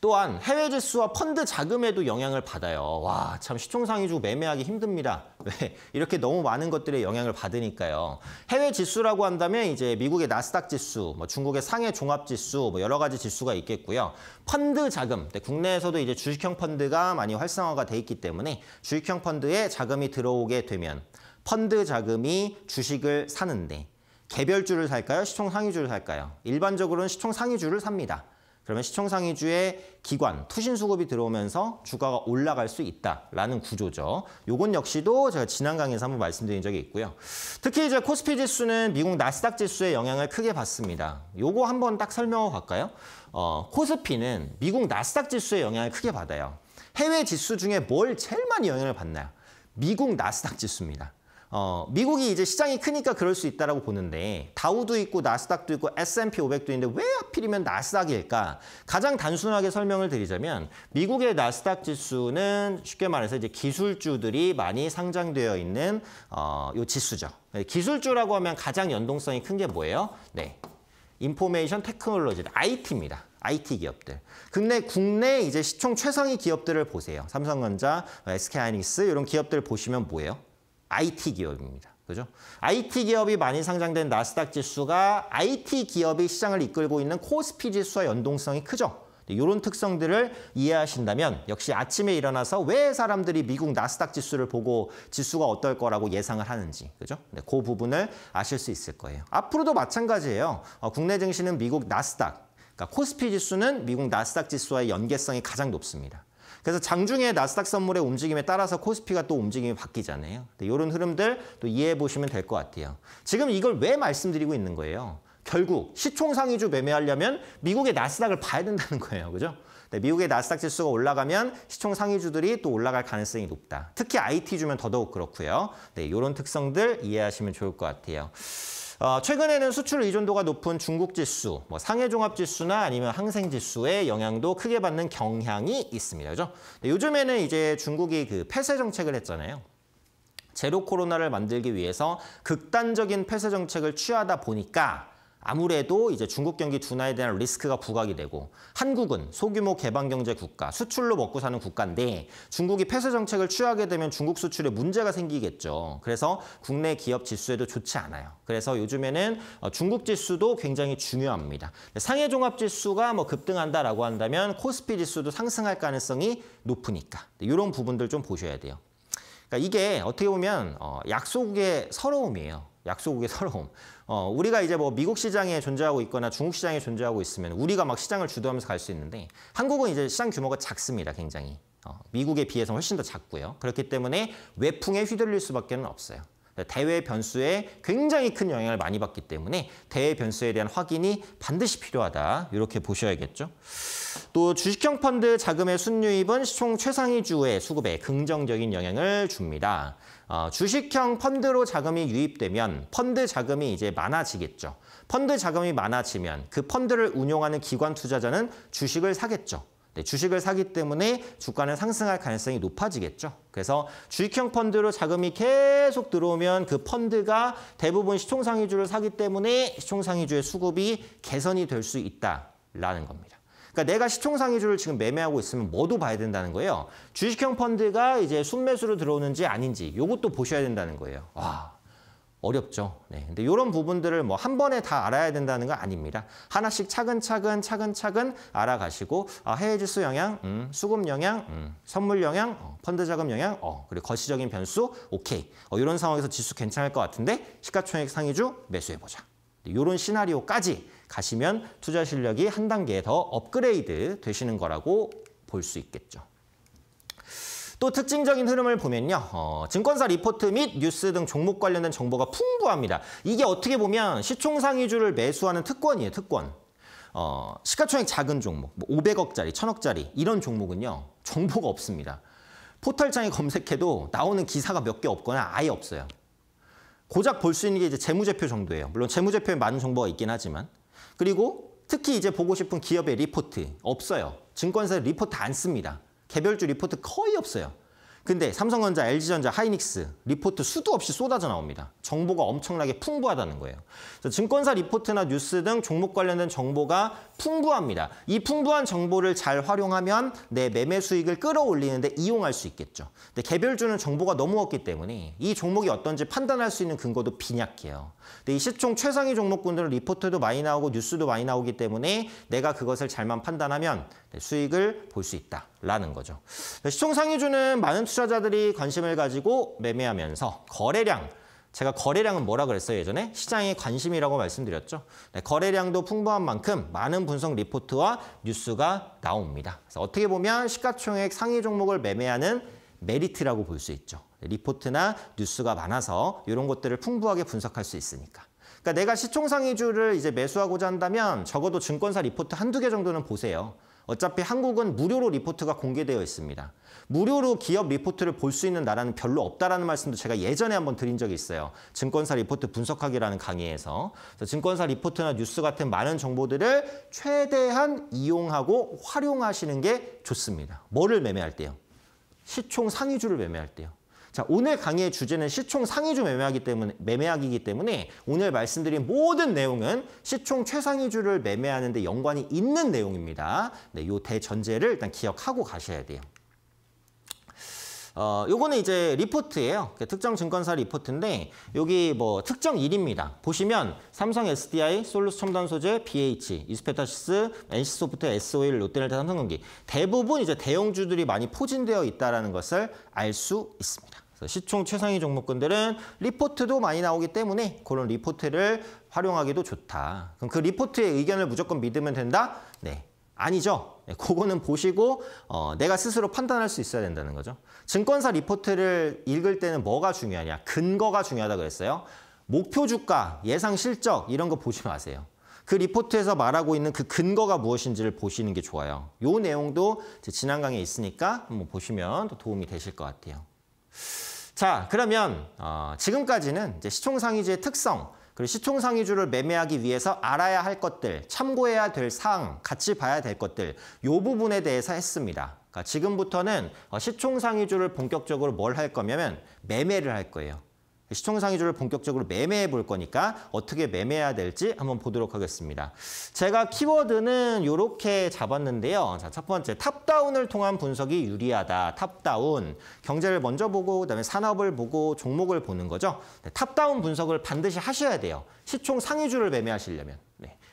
또한 해외 지수와 펀드 자금에도 영향을 받아요. 와, 참 시총상위주 매매하기 힘듭니다. 왜? 네, 이렇게 너무 많은 것들의 영향을 받으니까요. 해외 지수라고 한다면 이제 미국의 나스닥 지수, 뭐 중국의 상해 종합 지수, 뭐 여러 가지 지수가 있겠고요. 펀드 자금, 네, 국내에서도 이제 주식형 펀드가 많이 활성화가 돼 있기 때문에 주식형 펀드에 자금이 들어오게 되면 펀드 자금이 주식을 사는데 개별주를 살까요? 시총 상위주를 살까요? 일반적으로는 시총 상위주를 삽니다. 그러면 시총 상위주의 기관, 투신 수급이 들어오면서 주가가 올라갈 수 있다라는 구조죠. 요건 역시도 제가 지난 강의에서 한번 말씀드린 적이 있고요. 특히 이제 코스피 지수는 미국 나스닥 지수의 영향을 크게 받습니다. 요거 한번 딱 설명하고 갈까요? 어, 코스피는 미국 나스닥 지수의 영향을 크게 받아요. 해외 지수 중에 뭘 제일 많이 영향을 받나요? 미국 나스닥 지수입니다. 어, 미국이 이제 시장이 크니까 그럴 수 있다라고 보는데 다우도 있고 나스닥도 있고 S&P 500도 있는데 왜 하필이면 나스닥일까? 가장 단순하게 설명을 드리자면 미국의 나스닥 지수는 쉽게 말해서 이제 기술주들이 많이 상장되어 있는 어, 요 지수죠. 네, 기술주라고 하면 가장 연동성이 큰 게 뭐예요? 네. 인포메이션 테크놀로지, IT입니다. IT 기업들. 근데 국내 이제 시총 최상위 기업들을 보세요. 삼성전자, 어, SK하이닉스 이런 기업들 보시면 뭐예요? IT 기업입니다. 그죠? IT 기업이 많이 상장된 나스닥 지수가 IT 기업이 시장을 이끌고 있는 코스피 지수와 연동성이 크죠. 이런 특성들을 이해하신다면 역시 아침에 일어나서 왜 사람들이 미국 나스닥 지수를 보고 지수가 어떨 거라고 예상을 하는지 그죠? 네, 그 부분을 아실 수 있을 거예요. 앞으로도 마찬가지예요. 어, 국내 증시는 미국 나스닥, 그러니까 코스피 지수는 미국 나스닥 지수와의 연계성이 가장 높습니다. 그래서 장중에 나스닥 선물의 움직임에 따라서 코스피가 또 움직임이 바뀌잖아요. 이런 흐름들 또 이해해 보시면 될 것 같아요. 지금 이걸 왜 말씀드리고 있는 거예요? 결국 시총상위주 매매하려면 미국의 나스닥을 봐야 된다는 거예요. 그죠? 네, 미국의 나스닥 지수가 올라가면 시총 상위주들이 또 올라갈 가능성이 높다. 특히 IT주면 더더욱 그렇고요. 네, 이런 특성들 이해하시면 좋을 것 같아요. 어, 최근에는 수출 의존도가 높은 중국 지수, 뭐 상해 종합 지수나 아니면 항생 지수의 영향도 크게 받는 경향이 있습니다. 그죠? 네, 요즘에는 이제 중국이 그 폐쇄 정책을 했잖아요. 제로 코로나를 만들기 위해서 극단적인 폐쇄 정책을 취하다 보니까 아무래도 이제 중국 경기 둔화에 대한 리스크가 부각이 되고 한국은 소규모 개방경제 국가, 수출로 먹고 사는 국가인데 중국이 폐쇄 정책을 취하게 되면 중국 수출에 문제가 생기겠죠. 그래서 국내 기업 지수에도 좋지 않아요. 그래서 요즘에는 어, 중국 지수도 굉장히 중요합니다. 상해 종합 지수가 뭐 급등한다라고 한다면 코스피 지수도 상승할 가능성이 높으니까 이런 네, 부분들 좀 보셔야 돼요. 그러니까 이게 어떻게 보면 어, 약속의 서러움이에요. 약속의 서러움. 어, 우리가 이제 뭐 미국 시장에 존재하고 있거나 중국 시장에 존재하고 있으면 우리가 막 시장을 주도하면서 갈 수 있는데 한국은 이제 시장 규모가 작습니다, 굉장히. 어, 미국에 비해서 훨씬 더 작고요. 그렇기 때문에 외풍에 휘둘릴 수밖에 는 없어요. 대외 변수에 굉장히 큰 영향을 많이 받기 때문에 대외 변수에 대한 확인이 반드시 필요하다. 이렇게 보셔야겠죠. 또 주식형 펀드 자금의 순유입은 시총 최상위 주의 수급에 긍정적인 영향을 줍니다. 어, 주식형 펀드로 자금이 유입되면 펀드 자금이 이제 많아지겠죠. 펀드 자금이 많아지면 그 펀드를 운용하는 기관 투자자는 주식을 사겠죠. 네, 주식을 사기 때문에 주가는 상승할 가능성이 높아지겠죠. 그래서 주식형 펀드로 자금이 계속 들어오면 그 펀드가 대부분 시총상위주를 사기 때문에 시총상위주의 수급이 개선이 될 수 있다라는 겁니다. 그러니까 내가 시총상위주를 지금 매매하고 있으면 뭐도 봐야 된다는 거예요. 주식형 펀드가 이제 순매수로 들어오는지 아닌지 이것도 보셔야 된다는 거예요. 와. 어렵죠. 네. 근데 이런 부분들을 뭐 한 번에 다 알아야 된다는 거 아닙니다. 하나씩 차근차근 차근차근 알아가시고 아, 해외 지수 영향, 음, 수급 영향, 음, 선물 영향, 어, 펀드 자금 영향, 어, 그리고 거시적인 변수, 오케이. 어, 이런 상황에서 지수 괜찮을 것 같은데 시가총액 상위주 매수해보자. 이런 시나리오까지 가시면 투자 실력이 한 단계 더 업그레이드 되시는 거라고 볼 수 있겠죠. 또 특징적인 흐름을 보면요. 어, 증권사 리포트 및 뉴스 등 종목 관련된 정보가 풍부합니다. 이게 어떻게 보면 시총상위주를 매수하는 특권이에요, 특권. 어, 시가총액 작은 종목, 뭐 500억짜리, 1000억짜리 이런 종목은요. 정보가 없습니다. 포털창에 검색해도 나오는 기사가 몇 개 없거나 아예 없어요. 고작 볼 수 있는 게 이제 재무제표 정도예요. 물론 재무제표에 많은 정보가 있긴 하지만 그리고 특히 이제 보고 싶은 기업의 리포트 없어요. 증권사 리포트 안 씁니다. 개별주 리포트 거의 없어요. 근데 삼성전자, LG전자, 하이닉스 리포트 수도 없이 쏟아져 나옵니다. 정보가 엄청나게 풍부하다는 거예요. 증권사 리포트나 뉴스 등 종목 관련된 정보가 풍부합니다. 이 풍부한 정보를 잘 활용하면 내 매매 수익을 끌어올리는데 이용할 수 있겠죠. 근데 개별주는 정보가 너무 없기 때문에 이 종목이 어떤지 판단할 수 있는 근거도 빈약해요. 근데 이 시총 최상위 종목군들은 리포트도 많이 나오고 뉴스도 많이 나오기 때문에 내가 그것을 잘만 판단하면 네, 수익을 볼 수 있다라는 거죠. 네, 시총 상위주는 많은 투자자들이 관심을 가지고 매매하면서 거래량 제가 거래량은 뭐라 그랬어요 예전에? 시장의 관심이라고 말씀드렸죠. 네, 거래량도 풍부한 만큼 많은 분석 리포트와 뉴스가 나옵니다. 그래서 어떻게 보면 시가총액 상위 종목을 매매하는 메리트라고 볼 수 있죠. 네, 리포트나 뉴스가 많아서 이런 것들을 풍부하게 분석할 수 있으니까. 그러니까 내가 시총상위주를 이제 매수하고자 한다면 적어도 증권사 리포트 한두 개 정도는 보세요. 어차피 한국은 무료로 리포트가 공개되어 있습니다. 무료로 기업 리포트를 볼 수 있는 나라는 별로 없다라는 말씀도 제가 예전에 한번 드린 적이 있어요. 증권사 리포트 분석하기라는 강의에서. 증권사 리포트나 뉴스 같은 많은 정보들을 최대한 이용하고 활용하시는 게 좋습니다. 뭐를 매매할 때요? 시총 상위주를 매매할 때요. 자, 오늘 강의의 주제는 시총 상위주 매매하기 때문에, 매매하기이기 때문에 오늘 말씀드린 모든 내용은 시총 최상위주를 매매하는 데 연관이 있는 내용입니다. 네, 요 대전제를 일단 기억하고 가셔야 돼요. 어, 요거는 이제 리포트예요. 특정 증권사 리포트인데 여기 뭐 특정 일입니다. 보시면 삼성 SDI, 솔루스 첨단 소재, BH, 이스페타시스, NC소프트, SO일, 롯데델타, 삼성전기 대부분 이제 대형주들이 많이 포진되어 있다는 것을 알 수 있습니다. 시총 최상위 종목군들은 리포트도 많이 나오기 때문에 그런 리포트를 활용하기도 좋다. 그럼 그 리포트의 의견을 무조건 믿으면 된다? 네, 아니죠. 예, 그거는 보시고 어, 내가 스스로 판단할 수 있어야 된다는 거죠. 증권사 리포트를 읽을 때는 뭐가 중요하냐. 근거가 중요하다 고 그랬어요. 목표 주가, 예상 실적 이런 거 보지 마세요. 그 리포트에서 말하고 있는 그 근거가 무엇인지를 보시는 게 좋아요. 요 내용도 지난 강에 있으니까 한번 보시면 도움이 되실 것 같아요. 자, 그러면 어, 지금까지는 시총 상위지의 특성, 그리고 시총 상위주를 매매하기 위해서 알아야 할 것들, 참고해야 될 사항, 같이 봐야 될 것들 요 부분에 대해서 했습니다. 그러니까 지금부터는 어, 시총 상위주를 본격적으로 뭘 할 거냐면 매매를 할 거예요. 시총상 위주를 본격적으로 매매해 볼 거니까 어떻게 매매해야 될지 한번 보도록 하겠습니다. 제가 키워드는 이렇게 잡았는데요. 자, 첫 번째, 탑다운을 통한 분석이 유리하다. 탑다운. 경제를 먼저 보고 그다음에 산업을 보고 종목을 보는 거죠. 네, 탑다운 분석을 반드시 하셔야 돼요. 시총 상위주를 매매하시려면.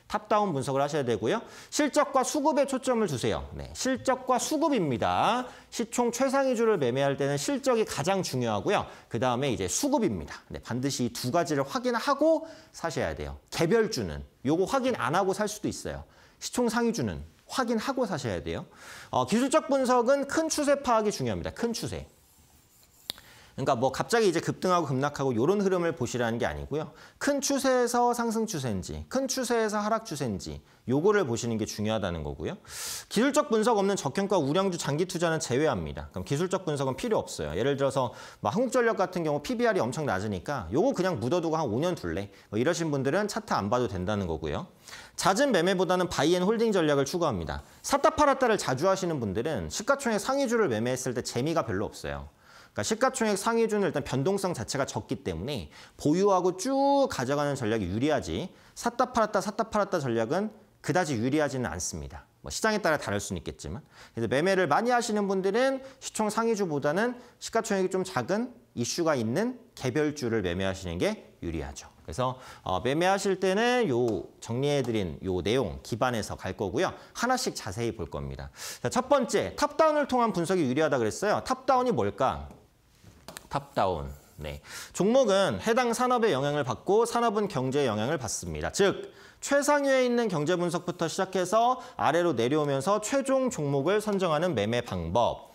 탑다운 분석을 하셔야 되고요. 실적과 수급에 초점을 주세요. 네, 실적과 수급입니다. 시총 최상 위주를 매매할 때는 실적이 가장 중요하고요. 그 다음에 이제 수급입니다. 네, 반드시 두 가지를 확인하고 사셔야 돼요. 개별주는 요거 확인 안 하고 살 수도 있어요. 시총 상위주는 확인하고 사셔야 돼요. 어, 기술적 분석은 큰 추세 파악이 중요합니다. 큰 추세. 그러니까 뭐 갑자기 이제 급등하고 급락하고 이런 흐름을 보시라는 게 아니고요. 큰 추세에서 상승 추세인지, 큰 추세에서 하락 추세인지 요거를 보시는 게 중요하다는 거고요. 기술적 분석 없는 적형과 우량주 장기 투자는 제외합니다. 그럼 기술적 분석은 필요 없어요. 예를 들어서 막 뭐 한국전력 같은 경우 PBR이 엄청 낮으니까 요거 그냥 묻어두고 한 5년 둘래. 뭐 이러신 분들은 차트 안 봐도 된다는 거고요. 잦은 매매보다는 바이앤 홀딩 전략을 추구합니다. 샀다 팔았다를 자주 하시는 분들은 시가총액 상위주를 매매했을 때 재미가 별로 없어요. 그러니까 시가총액 상위주는 일단 변동성 자체가 적기 때문에 보유하고 쭉 가져가는 전략이 유리하지 샀다 팔았다 샀다 팔았다 전략은 그다지 유리하지는 않습니다. 뭐 시장에 따라 다를 수는 있겠지만 그래서 매매를 많이 하시는 분들은 시총 상위주보다는 시가총액이 좀 작은 이슈가 있는 개별주를 매매하시는 게 유리하죠. 그래서 어, 매매하실 때는 요 정리해드린 요 내용 기반에서 갈 거고요. 하나씩 자세히 볼 겁니다. 자, 첫 번째, 탑다운을 통한 분석이 유리하다 그랬어요. 탑다운이 뭘까? 탑다운. 네. 종목은 해당 산업의 영향을 받고 산업은 경제의 영향을 받습니다. 즉 최상위에 있는 경제 분석부터 시작해서 아래로 내려오면서 최종 종목을 선정하는 매매 방법.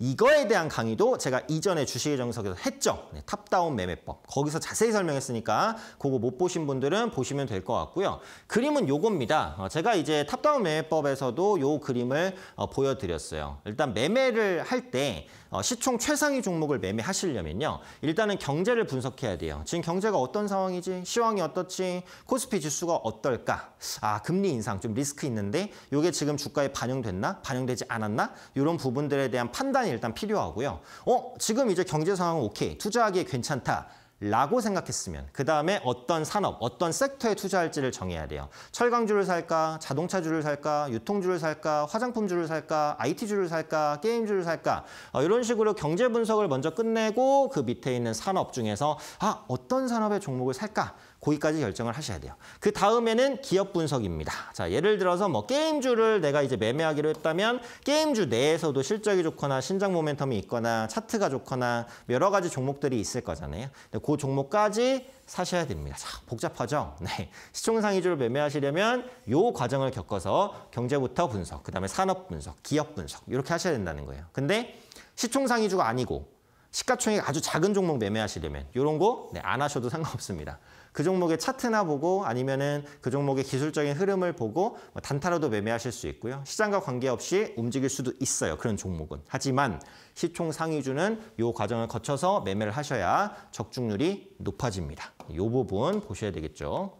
이거에 대한 강의도 제가 이전에 주식의 정석에서 했죠. 네, 탑다운 매매법. 거기서 자세히 설명했으니까 그거 못 보신 분들은 보시면 될 것 같고요. 그림은 요겁니다. 어, 제가 이제 탑다운 매매법에서도 요 그림을 어, 보여드렸어요. 일단 매매를 할때 어, 시총 최상위 종목을 매매하시려면요. 일단은 경제를 분석해야 돼요. 지금 경제가 어떤 상황이지? 시황이 어떻지? 코스피 지수가 어떨까? 아, 금리 인상 좀 리스크 있는데 요게 지금 주가에 반영됐나? 반영되지 않았나? 이런 부분들에 대한 판단이 시간이 일단 필요하고요. 어, 지금 이제 경제 상황은 오케이, 투자하기에 괜찮다. 라고 생각했으면 그 다음에 어떤 산업, 어떤 섹터에 투자할지를 정해야 돼요. 철강주를 살까, 자동차주를 살까, 유통주를 살까, 화장품주를 살까, IT주를 살까, 게임주를 살까 어, 이런 식으로 경제 분석을 먼저 끝내고 그 밑에 있는 산업 중에서 아 어떤 산업의 종목을 살까 거기까지 결정을 하셔야 돼요. 그 다음에는 기업 분석입니다. 자, 예를 들어서 뭐 게임주를 내가 이제 매매하기로 했다면 게임주 내에서도 실적이 좋거나 신장 모멘텀이 있거나 차트가 좋거나 여러 가지 종목들이 있을 거잖아요. 근데 그 종목까지 사셔야 됩니다. 자, 복잡하죠? 네. 시총상위주를 매매하시려면 요 과정을 겪어서 경제부터 분석, 그다음에 산업 분석, 기업 분석 이렇게 하셔야 된다는 거예요. 근데 시총상위주가 아니고 시가총액 아주 작은 종목 매매하시려면 요런거 네, 안 하셔도 상관없습니다. 그 종목의 차트나 보고 아니면은 그 종목의 기술적인 흐름을 보고 뭐 단타로도 매매하실 수 있고요. 시장과 관계없이 움직일 수도 있어요. 그런 종목은. 하지만 시총 상위주는 이 과정을 거쳐서 매매를 하셔야 적중률이 높아집니다. 이 부분 보셔야 되겠죠.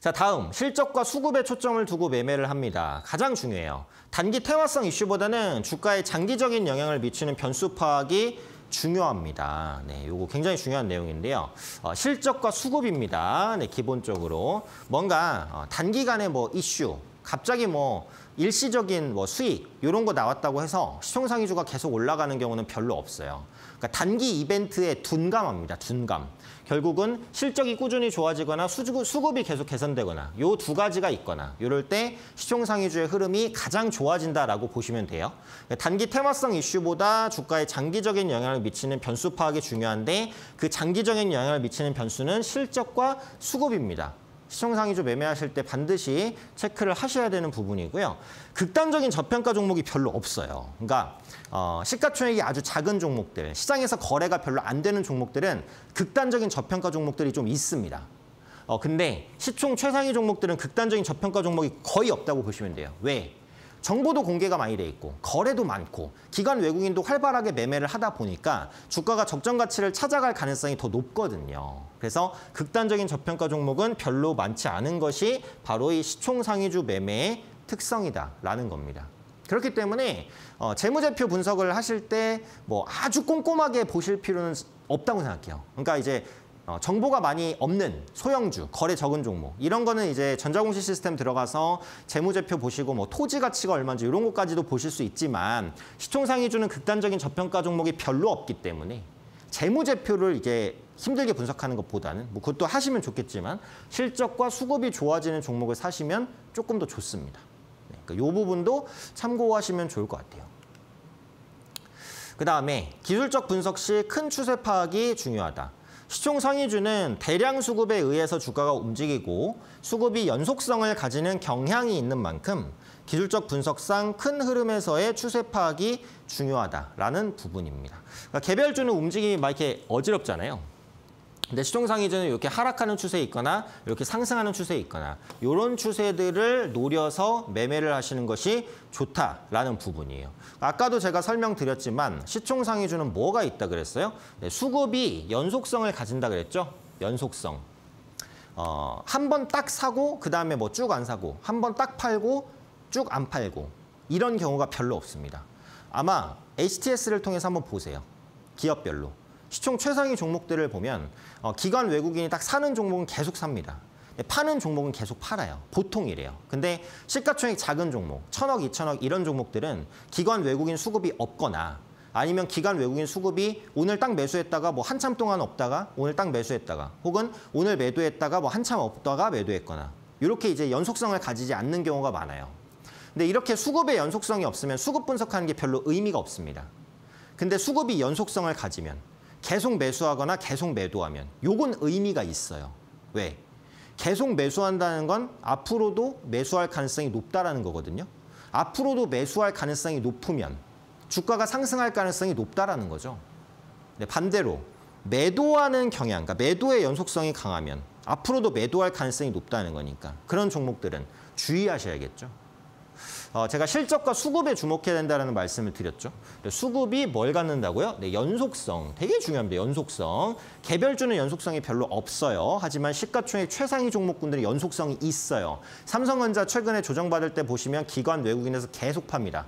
자 다음 실적과 수급에 초점을 두고 매매를 합니다. 가장 중요해요. 단기 퇴화성 이슈보다는 주가에 장기적인 영향을 미치는 변수 파악이 중요합니다. 네, 요거 굉장히 중요한 내용인데요. 어, 실적과 수급입니다. 네, 기본적으로 뭔가 어, 단기간에 뭐 이슈, 갑자기 뭐 일시적인 뭐 수익 이런 거 나왔다고 해서 시총 상위주가 계속 올라가는 경우는 별로 없어요. 그러니까 단기 이벤트에 둔감합니다. 둔감. 결국은 실적이 꾸준히 좋아지거나 수급, 이 계속 개선되거나 요 두 가지가 있거나 이럴 때 시총 상위주의 흐름이 가장 좋아진다라고 보시면 돼요. 단기 테마성 이슈보다 주가에 장기적인 영향을 미치는 변수 파악이 중요한데 그 장기적인 영향을 미치는 변수는 실적과 수급입니다. 시청상이 좀매매하실때 반드시 체크를 하셔야 되는 부분이고요. 극단적인 저평가 종목이 별로 없어요. 그러니까 어, 시가총액이 아주 작은 종목들, 시장에서 거래가 별로 안 되는 종목들은 극단적인 저평가 종목들이 좀 있습니다. 어, 근데 시총 최상위 종목들은 극단적인 저평가 종목이 거의 없다고 보시면 돼요. 왜? 정보도 공개가 많이 돼 있고 거래도 많고 기관 외국인도 활발하게 매매를 하다 보니까 주가가 적정 가치를 찾아갈 가능성이 더 높거든요. 그래서 극단적인 저평가 종목은 별로 많지 않은 것이 바로 이 시총상위주 매매의 특성이다라는 겁니다. 그렇기 때문에 어, 재무제표 분석을 하실 때 뭐 아주 꼼꼼하게 보실 필요는 없다고 생각해요. 그러니까 이제 어, 정보가 많이 없는 소형주, 거래 적은 종목 이런 거는 이제 전자공시 시스템 들어가서 재무제표 보시고 뭐 토지 가치가 얼마인지 이런 것까지도 보실 수 있지만 시총상위 주는 극단적인 저평가 종목이 별로 없기 때문에 재무제표를 이제 힘들게 분석하는 것보다는 뭐 그것도 하시면 좋겠지만 실적과 수급이 좋아지는 종목을 사시면 조금 더 좋습니다. 네, 그러니까 이 부분도 참고하시면 좋을 것 같아요. 그 다음에 기술적 분석 시 큰 추세 파악이 중요하다. 시총 상위주는 대량 수급에 의해서 주가가 움직이고 수급이 연속성을 가지는 경향이 있는 만큼 기술적 분석상 큰 흐름에서의 추세 파악이 중요하다라는 부분입니다. 그러니까 개별주는 움직임이 막 이렇게 어지럽잖아요. 근데 시총상 이전은 이렇게 하락하는 추세에 있거나 이렇게 상승하는 추세에 있거나 이런 추세들을 노려서 매매를 하시는 것이 좋다라는 부분이에요. 아까도 제가 설명드렸지만 시총상위 주는 뭐가 있다 그랬어요? 네, 수급이 연속성을 가진다 그랬죠? 연속성. 어, 한 번 딱 사고 그다음에 뭐 쭉 안 사고 한 번 딱 팔고 쭉 안 팔고 이런 경우가 별로 없습니다. 아마 HTS를 통해서 한번 보세요. 기업별로. 시총 최상위 종목들을 보면 어, 기관 외국인이 딱 사는 종목은 계속 삽니다. 파는 종목은 계속 팔아요. 보통 이래요. 근데 시가총액 작은 종목, 천억, 이천억 이런 종목들은 기관 외국인 수급이 없거나 아니면 기관 외국인 수급이 오늘 딱 매수했다가 뭐 한참 동안 없다가 오늘 딱 매수했다가 혹은 오늘 매도했다가 뭐 한참 없다가 매도했거나 이렇게 이제 연속성을 가지지 않는 경우가 많아요. 근데 이렇게 수급의 연속성이 없으면 수급 분석하는 게 별로 의미가 없습니다. 근데 수급이 연속성을 가지면 계속 매수하거나 계속 매도하면 요건 의미가 있어요. 왜? 계속 매수한다는 건 앞으로도 매수할 가능성이 높다라는 거거든요. 앞으로도 매수할 가능성이 높으면 주가가 상승할 가능성이 높다라는 거죠. 네, 반대로 매도하는 경향, 그러니까 매도의 연속성이 강하면 앞으로도 매도할 가능성이 높다는 거니까 그런 종목들은 주의하셔야겠죠. 어, 제가 실적과 수급에 주목해야 된다는 말씀을 드렸죠. 수급이 뭘 갖는다고요? 네, 연속성. 되게 중요합니다. 연속성. 개별주는 연속성이 별로 없어요. 하지만 시가총액 최상위 종목군들이 연속성이 있어요. 삼성전자 최근에 조정받을 때 보시면 기관 외국인에서 계속 팝니다.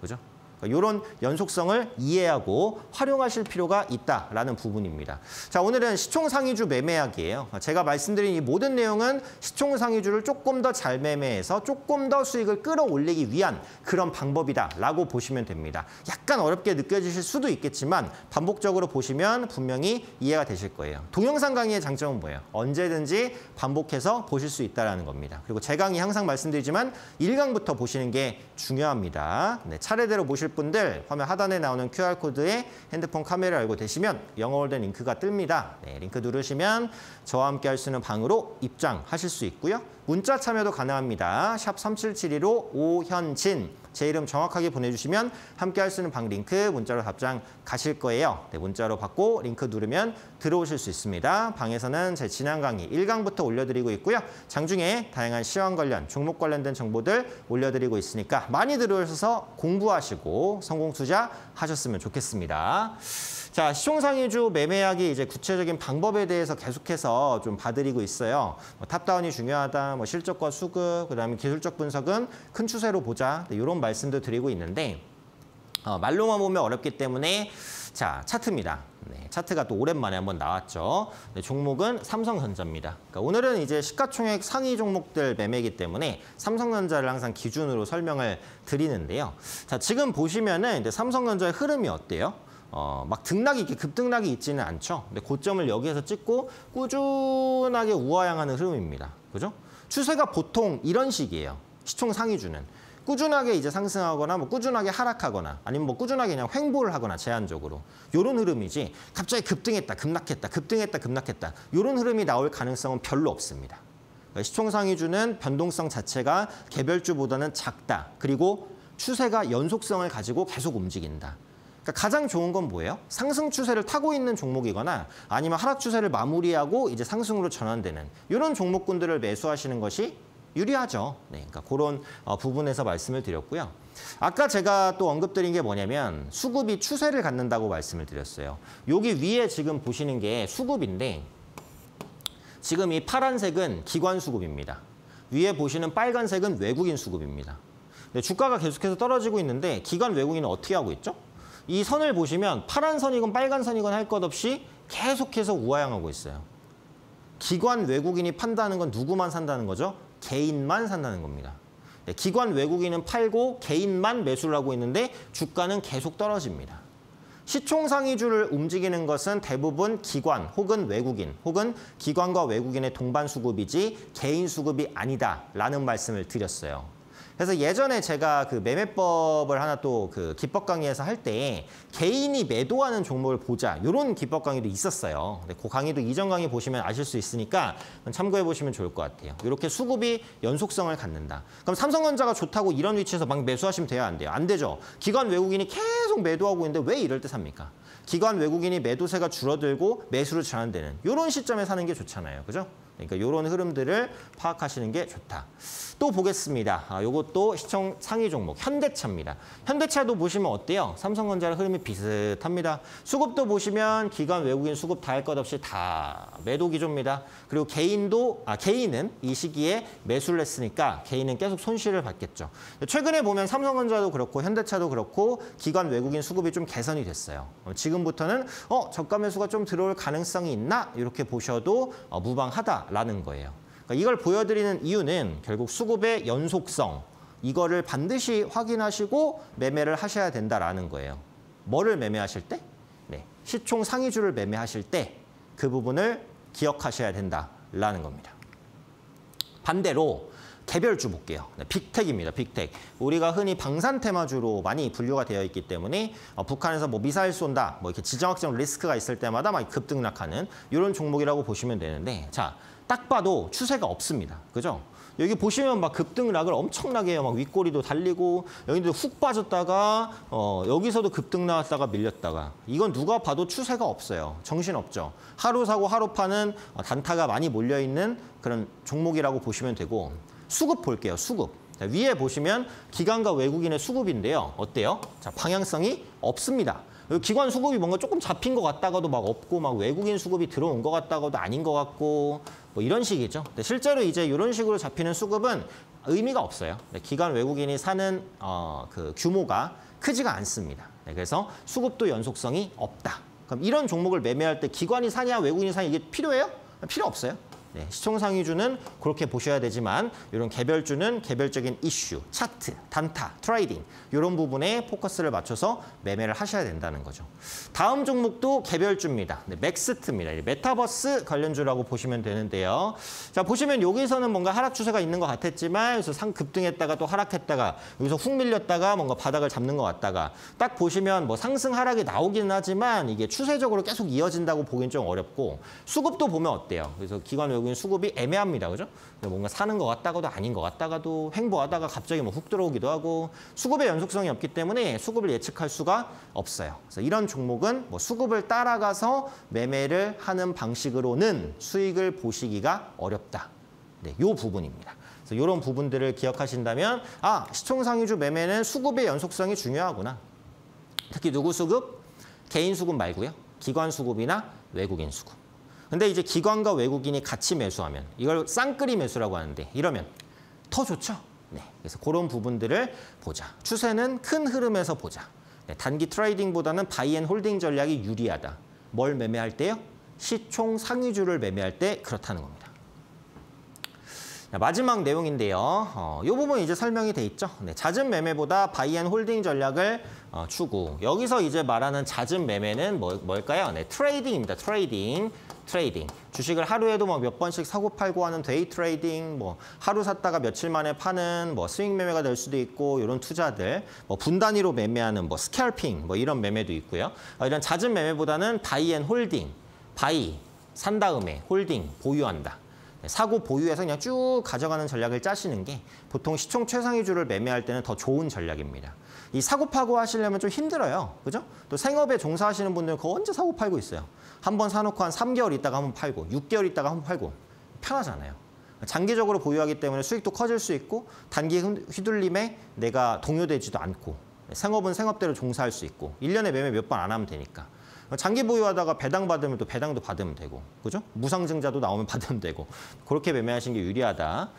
그죠? 이런 그러니까 연속성을 이해하고 활용하실 필요가 있다라는 부분입니다. 자 오늘은 시총 상위주 매매하기에요 제가 말씀드린 이 모든 내용은 시총 상위주를 조금 더 잘 매매해서 조금 더 수익을 끌어올리기 위한 그런 방법이다라고 보시면 됩니다. 약간 어렵게 느껴지실 수도 있겠지만 반복적으로 보시면 분명히 이해가 되실 거예요. 동영상 강의의 장점은 뭐예요? 언제든지 반복해서 보실 수 있다는 겁니다. 그리고 제 강의 항상 말씀드리지만 일강부터 보시는 게 중요합니다. 네, 차례대로 보시면 보실 분들 화면 하단에 나오는 QR코드에 핸드폰 카메라 열고 되시면 영어로 된 링크가 뜹니다. 네, 링크 누르시면 저와 함께 할 수 있는 방으로 입장하실 수 있고요. 문자 참여도 가능합니다. 샵 3772로 오현진 제 이름 정확하게 보내주시면 함께 할 수 있는 방 링크 문자로 답장 가실 거예요. 네, 문자로 받고 링크 누르면 들어오실 수 있습니다. 방에서는 제 지난 강의 1강부터 올려드리고 있고요. 장중에 다양한 시험 관련, 종목 관련된 정보들 올려드리고 있으니까 많이 들어오셔서 공부하시고 성공 투자 하셨으면 좋겠습니다. 자, 시총상위주 매매하기 이제 구체적인 방법에 대해서 계속해서 좀 봐드리고 있어요. 뭐 탑다운이 중요하다, 뭐 실적과 수급, 그다음에 기술적 분석은 큰 추세로 보자. 이런 네, 말씀도 드리고 있는데 어, 말로만 보면 어렵기 때문에 자 차트입니다. 네, 차트가 또 오랜만에 한번 나왔죠. 네, 종목은 삼성전자입니다. 그러니까 오늘은 이제 시가총액 상위 종목들 매매이기 때문에 삼성전자를 항상 기준으로 설명을 드리는데요. 자 지금 보시면은 이제 삼성전자의 흐름이 어때요? 어, 막 등락이 이렇게 급등락이 있지는 않죠. 근데 고점을 여기에서 찍고 꾸준하게 우하향하는 흐름입니다. 그죠? 추세가 보통 이런 식이에요. 시총 상위주는. 꾸준하게 이제 상승하거나 뭐 꾸준하게 하락하거나 아니면 뭐 꾸준하게 그냥 횡보를 하거나 제한적으로 요런 흐름이지 갑자기 급등했다 급락했다 급등했다 급락했다 요런 흐름이 나올 가능성은 별로 없습니다. 그러니까 시총상위주는 변동성 자체가 개별주보다는 작다. 그리고 추세가 연속성을 가지고 계속 움직인다. 그러니까 가장 좋은 건 뭐예요? 상승 추세를 타고 있는 종목이거나 아니면 하락 추세를 마무리하고 이제 상승으로 전환되는 이런 종목군들을 매수하시는 것이 유리하죠. 네, 그러니까 그런 어, 부분에서 말씀을 드렸고요. 아까 제가 또 언급드린 게 뭐냐면 수급이 추세를 갖는다고 말씀을 드렸어요. 여기 위에 지금 보시는 게 수급인데 지금 이 파란색은 기관 수급입니다. 위에 보시는 빨간색은 외국인 수급입니다. 주가가 계속해서 떨어지고 있는데 기관 외국인은 어떻게 하고 있죠? 이 선을 보시면 파란 선이건 빨간 선이건 할 것 없이 계속해서 우하향하고 있어요. 기관 외국인이 판다는 건 누구만 산다는 거죠? 개인만 산다는 겁니다. 네, 기관 외국인은 팔고 개인만 매수를 하고 있는데 주가는 계속 떨어집니다. 시총상위주를 움직이는 것은 대부분 기관 혹은 외국인 혹은 기관과 외국인의 동반 수급이지 개인 수급이 아니다라는 말씀을 드렸어요. 그래서 예전에 제가 그 매매법을 하나 또 그 기법 강의에서 할 때 개인이 매도하는 종목을 보자 이런 기법 강의도 있었어요. 근데 그 강의도 이전 강의 보시면 아실 수 있으니까 참고해 보시면 좋을 것 같아요. 이렇게 수급이 연속성을 갖는다. 그럼 삼성전자가 좋다고 이런 위치에서 막 매수하시면 돼요, 안 돼요? 안 되죠. 기관 외국인이 계속 매도하고 있는데 왜 이럴 때 삽니까? 기관 외국인이 매도세가 줄어들고 매수를 전환되는 이런 시점에 사는 게 좋잖아요. 그죠? 그러니까 이런 흐름들을 파악하시는 게 좋다. 또 보겠습니다. 아, 이것도 시청 상위 종목 현대차입니다. 현대차도 보시면 어때요? 삼성전자랑 흐름이 비슷합니다. 수급도 보시면 기관 외국인 수급 다 할 것 없이 다 매도 기조입니다. 그리고 개인도 아 개인은 이 시기에 매수를 했으니까 개인은 계속 손실을 받겠죠. 최근에 보면 삼성전자도 그렇고 현대차도 그렇고 기관 외국인 수급이 좀 개선이 됐어요. 어, 지금부터는 어 저가 매수가 좀 들어올 가능성이 있나 이렇게 보셔도 어, 무방하다. 라는 거예요. 그러니까 이걸 보여드리는 이유는 결국 수급의 연속성 이거를 반드시 확인하시고 매매를 하셔야 된다라는 거예요. 뭐를 매매하실 때? 네. 시총 상위주를 매매하실 때 그 부분을 기억하셔야 된다라는 겁니다. 반대로 개별주 볼게요. 네, 빅텍입니다. 빅텍. 우리가 흔히 방산 테마주로 많이 분류가 되어 있기 때문에 어, 북한에서 뭐 미사일 쏜다, 뭐 이렇게 지정학적 리스크가 있을 때마다 막 급등락하는 이런 종목이라고 보시면 되는데 자딱 봐도 추세가 없습니다. 그죠? 여기 보시면 막 급등락을 엄청나게 해요. 막 윗꼬리도 달리고 여기도 훅 빠졌다가 어, 여기서도 급등 나왔다가 밀렸다가 이건 누가 봐도 추세가 없어요. 정신없죠. 하루 사고 하루 파는 어, 단타가 많이 몰려있는 그런 종목이라고 보시면 되고 수급 볼게요. 수급. 자, 위에 보시면 기관과 외국인의 수급인데요. 어때요? 자, 방향성이 없습니다. 그 기관 수급이 뭔가 조금 잡힌 것 같다가도 막 없고 막 외국인 수급이 들어온 것 같다가도 아닌 것 같고 뭐 이런 식이죠. 실제로 이제 이런 식으로 잡히는 수급은 의미가 없어요. 네, 기관 외국인이 사는 어, 그 규모가 크지가 않습니다. 네, 그래서 수급도 연속성이 없다. 그럼 이런 종목을 매매할 때 기관이 사냐 외국인이 사냐 이게 필요해요? 필요 없어요. 네, 시총상위주는 그렇게 보셔야 되지만 이런 개별주는 개별적인 이슈, 차트, 단타, 트레이딩 이런 부분에 포커스를 맞춰서 매매를 하셔야 된다는 거죠. 다음 종목도 개별주입니다. 네, 맥스트입니다. 메타버스 관련주라고 보시면 되는데요. 자 보시면 여기서는 뭔가 하락 추세가 있는 것 같았지만 여기서 상 급등했다가 또 하락했다가 여기서 훅 밀렸다가 뭔가 바닥을 잡는 것 같다가 딱 보시면 뭐 상승 하락이 나오기는 하지만 이게 추세적으로 계속 이어진다고 보긴 좀 어렵고 수급도 보면 어때요? 그래서 기관 외국 결국엔 수급이 애매합니다. 그죠? 뭔가 사는 것 같다가도 아닌 것 같다가도 행보하다가 갑자기 뭐훅 들어오기도 하고 수급의 연속성이 없기 때문에 수급을 예측할 수가 없어요. 그래서 이런 종목은 뭐 수급을 따라가서 매매를 하는 방식으로는 수익을 보시기가 어렵다. 네, 요 부분입니다. 그래서 이런 부분들을 기억하신다면 아, 시총 상위주 매매는 수급의 연속성이 중요하구나. 특히 누구 수급? 개인 수급 말고요. 기관 수급이나 외국인 수급. 근데 이제 기관과 외국인이 같이 매수하면 이걸 쌍끌이 매수라고 하는데 이러면 더 좋죠. 네, 그래서 그런 부분들을 보자. 추세는 큰 흐름에서 보자. 네, 단기 트레이딩보다는 바이앤홀딩 전략이 유리하다. 뭘 매매할 때요? 시총 상위주를 매매할 때 그렇다는 겁니다. 자, 마지막 내용인데요. 어, 이 부분 이제 설명이 돼 있죠. 네, 잦은 매매보다 바이앤홀딩 전략을 어, 추구. 여기서 이제 말하는 잦은 매매는 뭐, 뭘까요? 네, 트레이딩입니다. 트레이딩. 트레이딩. 주식을 하루에도 뭐 몇 번씩 사고 팔고 하는 데이 트레이딩, 뭐 하루 샀다가 며칠 만에 파는 뭐 스윙 매매가 될 수도 있고 이런 투자들, 뭐 분단위로 매매하는 뭐 스캘핑 뭐 이런 매매도 있고요. 어, 이런 잦은 매매보다는 바이 앤 홀딩, 바이 산 다음에 홀딩 보유한다. 사고 보유해서 그냥 쭉 가져가는 전략을 짜시는 게 보통 시총 최상위주를 매매할 때는 더 좋은 전략입니다. 이 사고파고 하시려면 좀 힘들어요. 그죠? 또 생업에 종사하시는 분들은 그거 언제 사고 팔고 있어요. 한번 사놓고 한 3개월 있다가 한번 팔고 6개월 있다가 한번 팔고 편하잖아요. 장기적으로 보유하기 때문에 수익도 커질 수 있고 단기 휘둘림에 내가 동요되지도 않고 생업은 생업대로 종사할 수 있고 1년에 매매 몇 번 안 하면 되니까 장기 보유하다가 배당 받으면 또 배당도 받으면 되고 그죠? 무상증자도 나오면 받으면 되고 그렇게 매매하신 게 유리하다.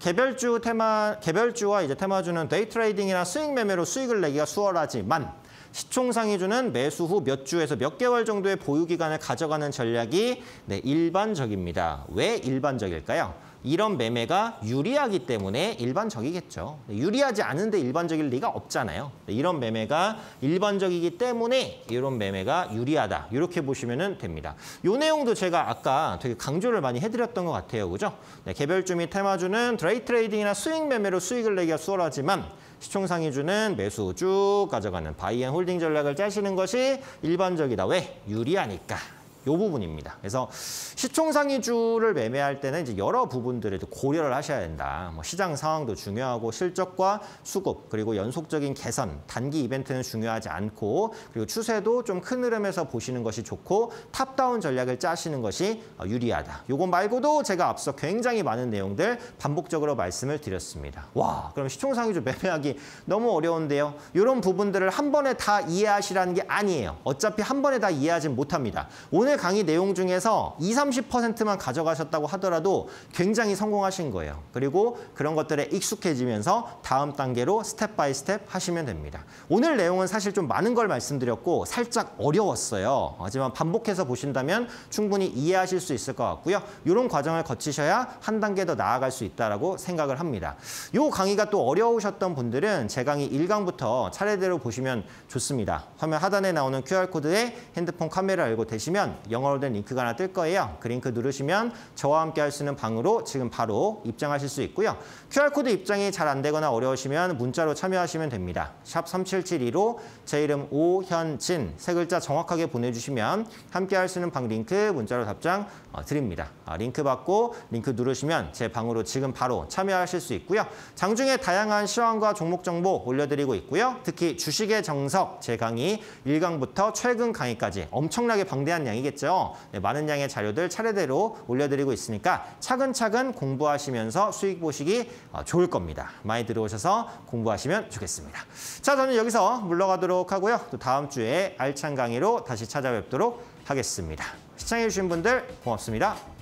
개별주 테마 개별주와 이제 테마주는 데이 트레이딩이나 스윙 매매로 수익을 내기가 수월하지만 시총상위주는 매수 후 몇 주에서 몇 개월 정도의 보유 기간을 가져가는 전략이 네, 일반적입니다. 왜 일반적일까요? 이런 매매가 유리하기 때문에 일반적이겠죠. 네, 유리하지 않은데 일반적일 리가 없잖아요. 네, 이런 매매가 일반적이기 때문에 이런 매매가 유리하다. 이렇게 보시면 됩니다. 이 내용도 제가 아까 되게 강조를 많이 해드렸던 것 같아요. 그죠? 네, 개별주 및 테마주는 드레이 트레이딩이나 스윙 매매로 수익을 내기가 수월하지만 시총상위주는 매수 쭉 가져가는 바이앤 홀딩 전략을 짜시는 것이 일반적이다. 왜? 유리하니까. 이 부분입니다. 그래서 시총 상위주를 매매할 때는 이제 여러 부분들을 고려를 하셔야 된다. 뭐 시장 상황도 중요하고 실적과 수급 그리고 연속적인 개선, 단기 이벤트는 중요하지 않고 그리고 추세도 좀 큰 흐름에서 보시는 것이 좋고 탑다운 전략을 짜시는 것이 어, 유리하다. 요거 말고도 제가 앞서 굉장히 많은 내용들 반복적으로 말씀을 드렸습니다. 와, 그럼 시총 상위주 매매하기 너무 어려운데요. 이런 부분들을 한 번에 다 이해하시라는 게 아니에요. 어차피 한 번에 다 이해하진 못합니다. 오늘 강의 내용 중에서 20, 30%만 가져가셨다고 하더라도 굉장히 성공하신 거예요. 그리고 그런 것들에 익숙해지면서 다음 단계로 스텝 바이 스텝 하시면 됩니다. 오늘 내용은 사실 좀 많은 걸 말씀드렸고 살짝 어려웠어요. 하지만 반복해서 보신다면 충분히 이해하실 수 있을 것 같고요. 이런 과정을 거치셔야 한 단계 더 나아갈 수 있다고 생각을 합니다. 이 강의가 또 어려우셨던 분들은 제 강의 1강부터 차례대로 보시면 좋습니다. 화면 하단에 나오는 QR코드에 핸드폰 카메라 열고 대시면 영어로 된 링크가 하나 뜰 거예요. 그 링크 누르시면 저와 함께 할 수 있는 방으로 지금 바로 입장하실 수 있고요. QR코드 입장이 잘 안 되거나 어려우시면 문자로 참여하시면 됩니다. 샵 3772로 제 이름 오현진 세 글자 정확하게 보내주시면 함께 할 수 있는 방 링크 문자로 답장 어, 드립니다. 아, 링크 받고 링크 누르시면 제 방으로 지금 바로 참여하실 수 있고요. 장중에 다양한 시황과 종목 정보 올려드리고 있고요. 특히 주식의 정석 제 강의 1강부터 최근 강의까지 엄청나게 방대한 양이겠 내겠죠 네, 많은 양의 자료들 차례대로 올려드리고 있으니까 차근차근 공부하시면서 수익 보시기 어, 좋을 겁니다. 많이 들어오셔서 공부하시면 좋겠습니다. 자, 저는 여기서 물러가도록 하고요. 또 다음 주에 알찬 강의로 다시 찾아뵙도록 하겠습니다. 시청해주신 분들 고맙습니다.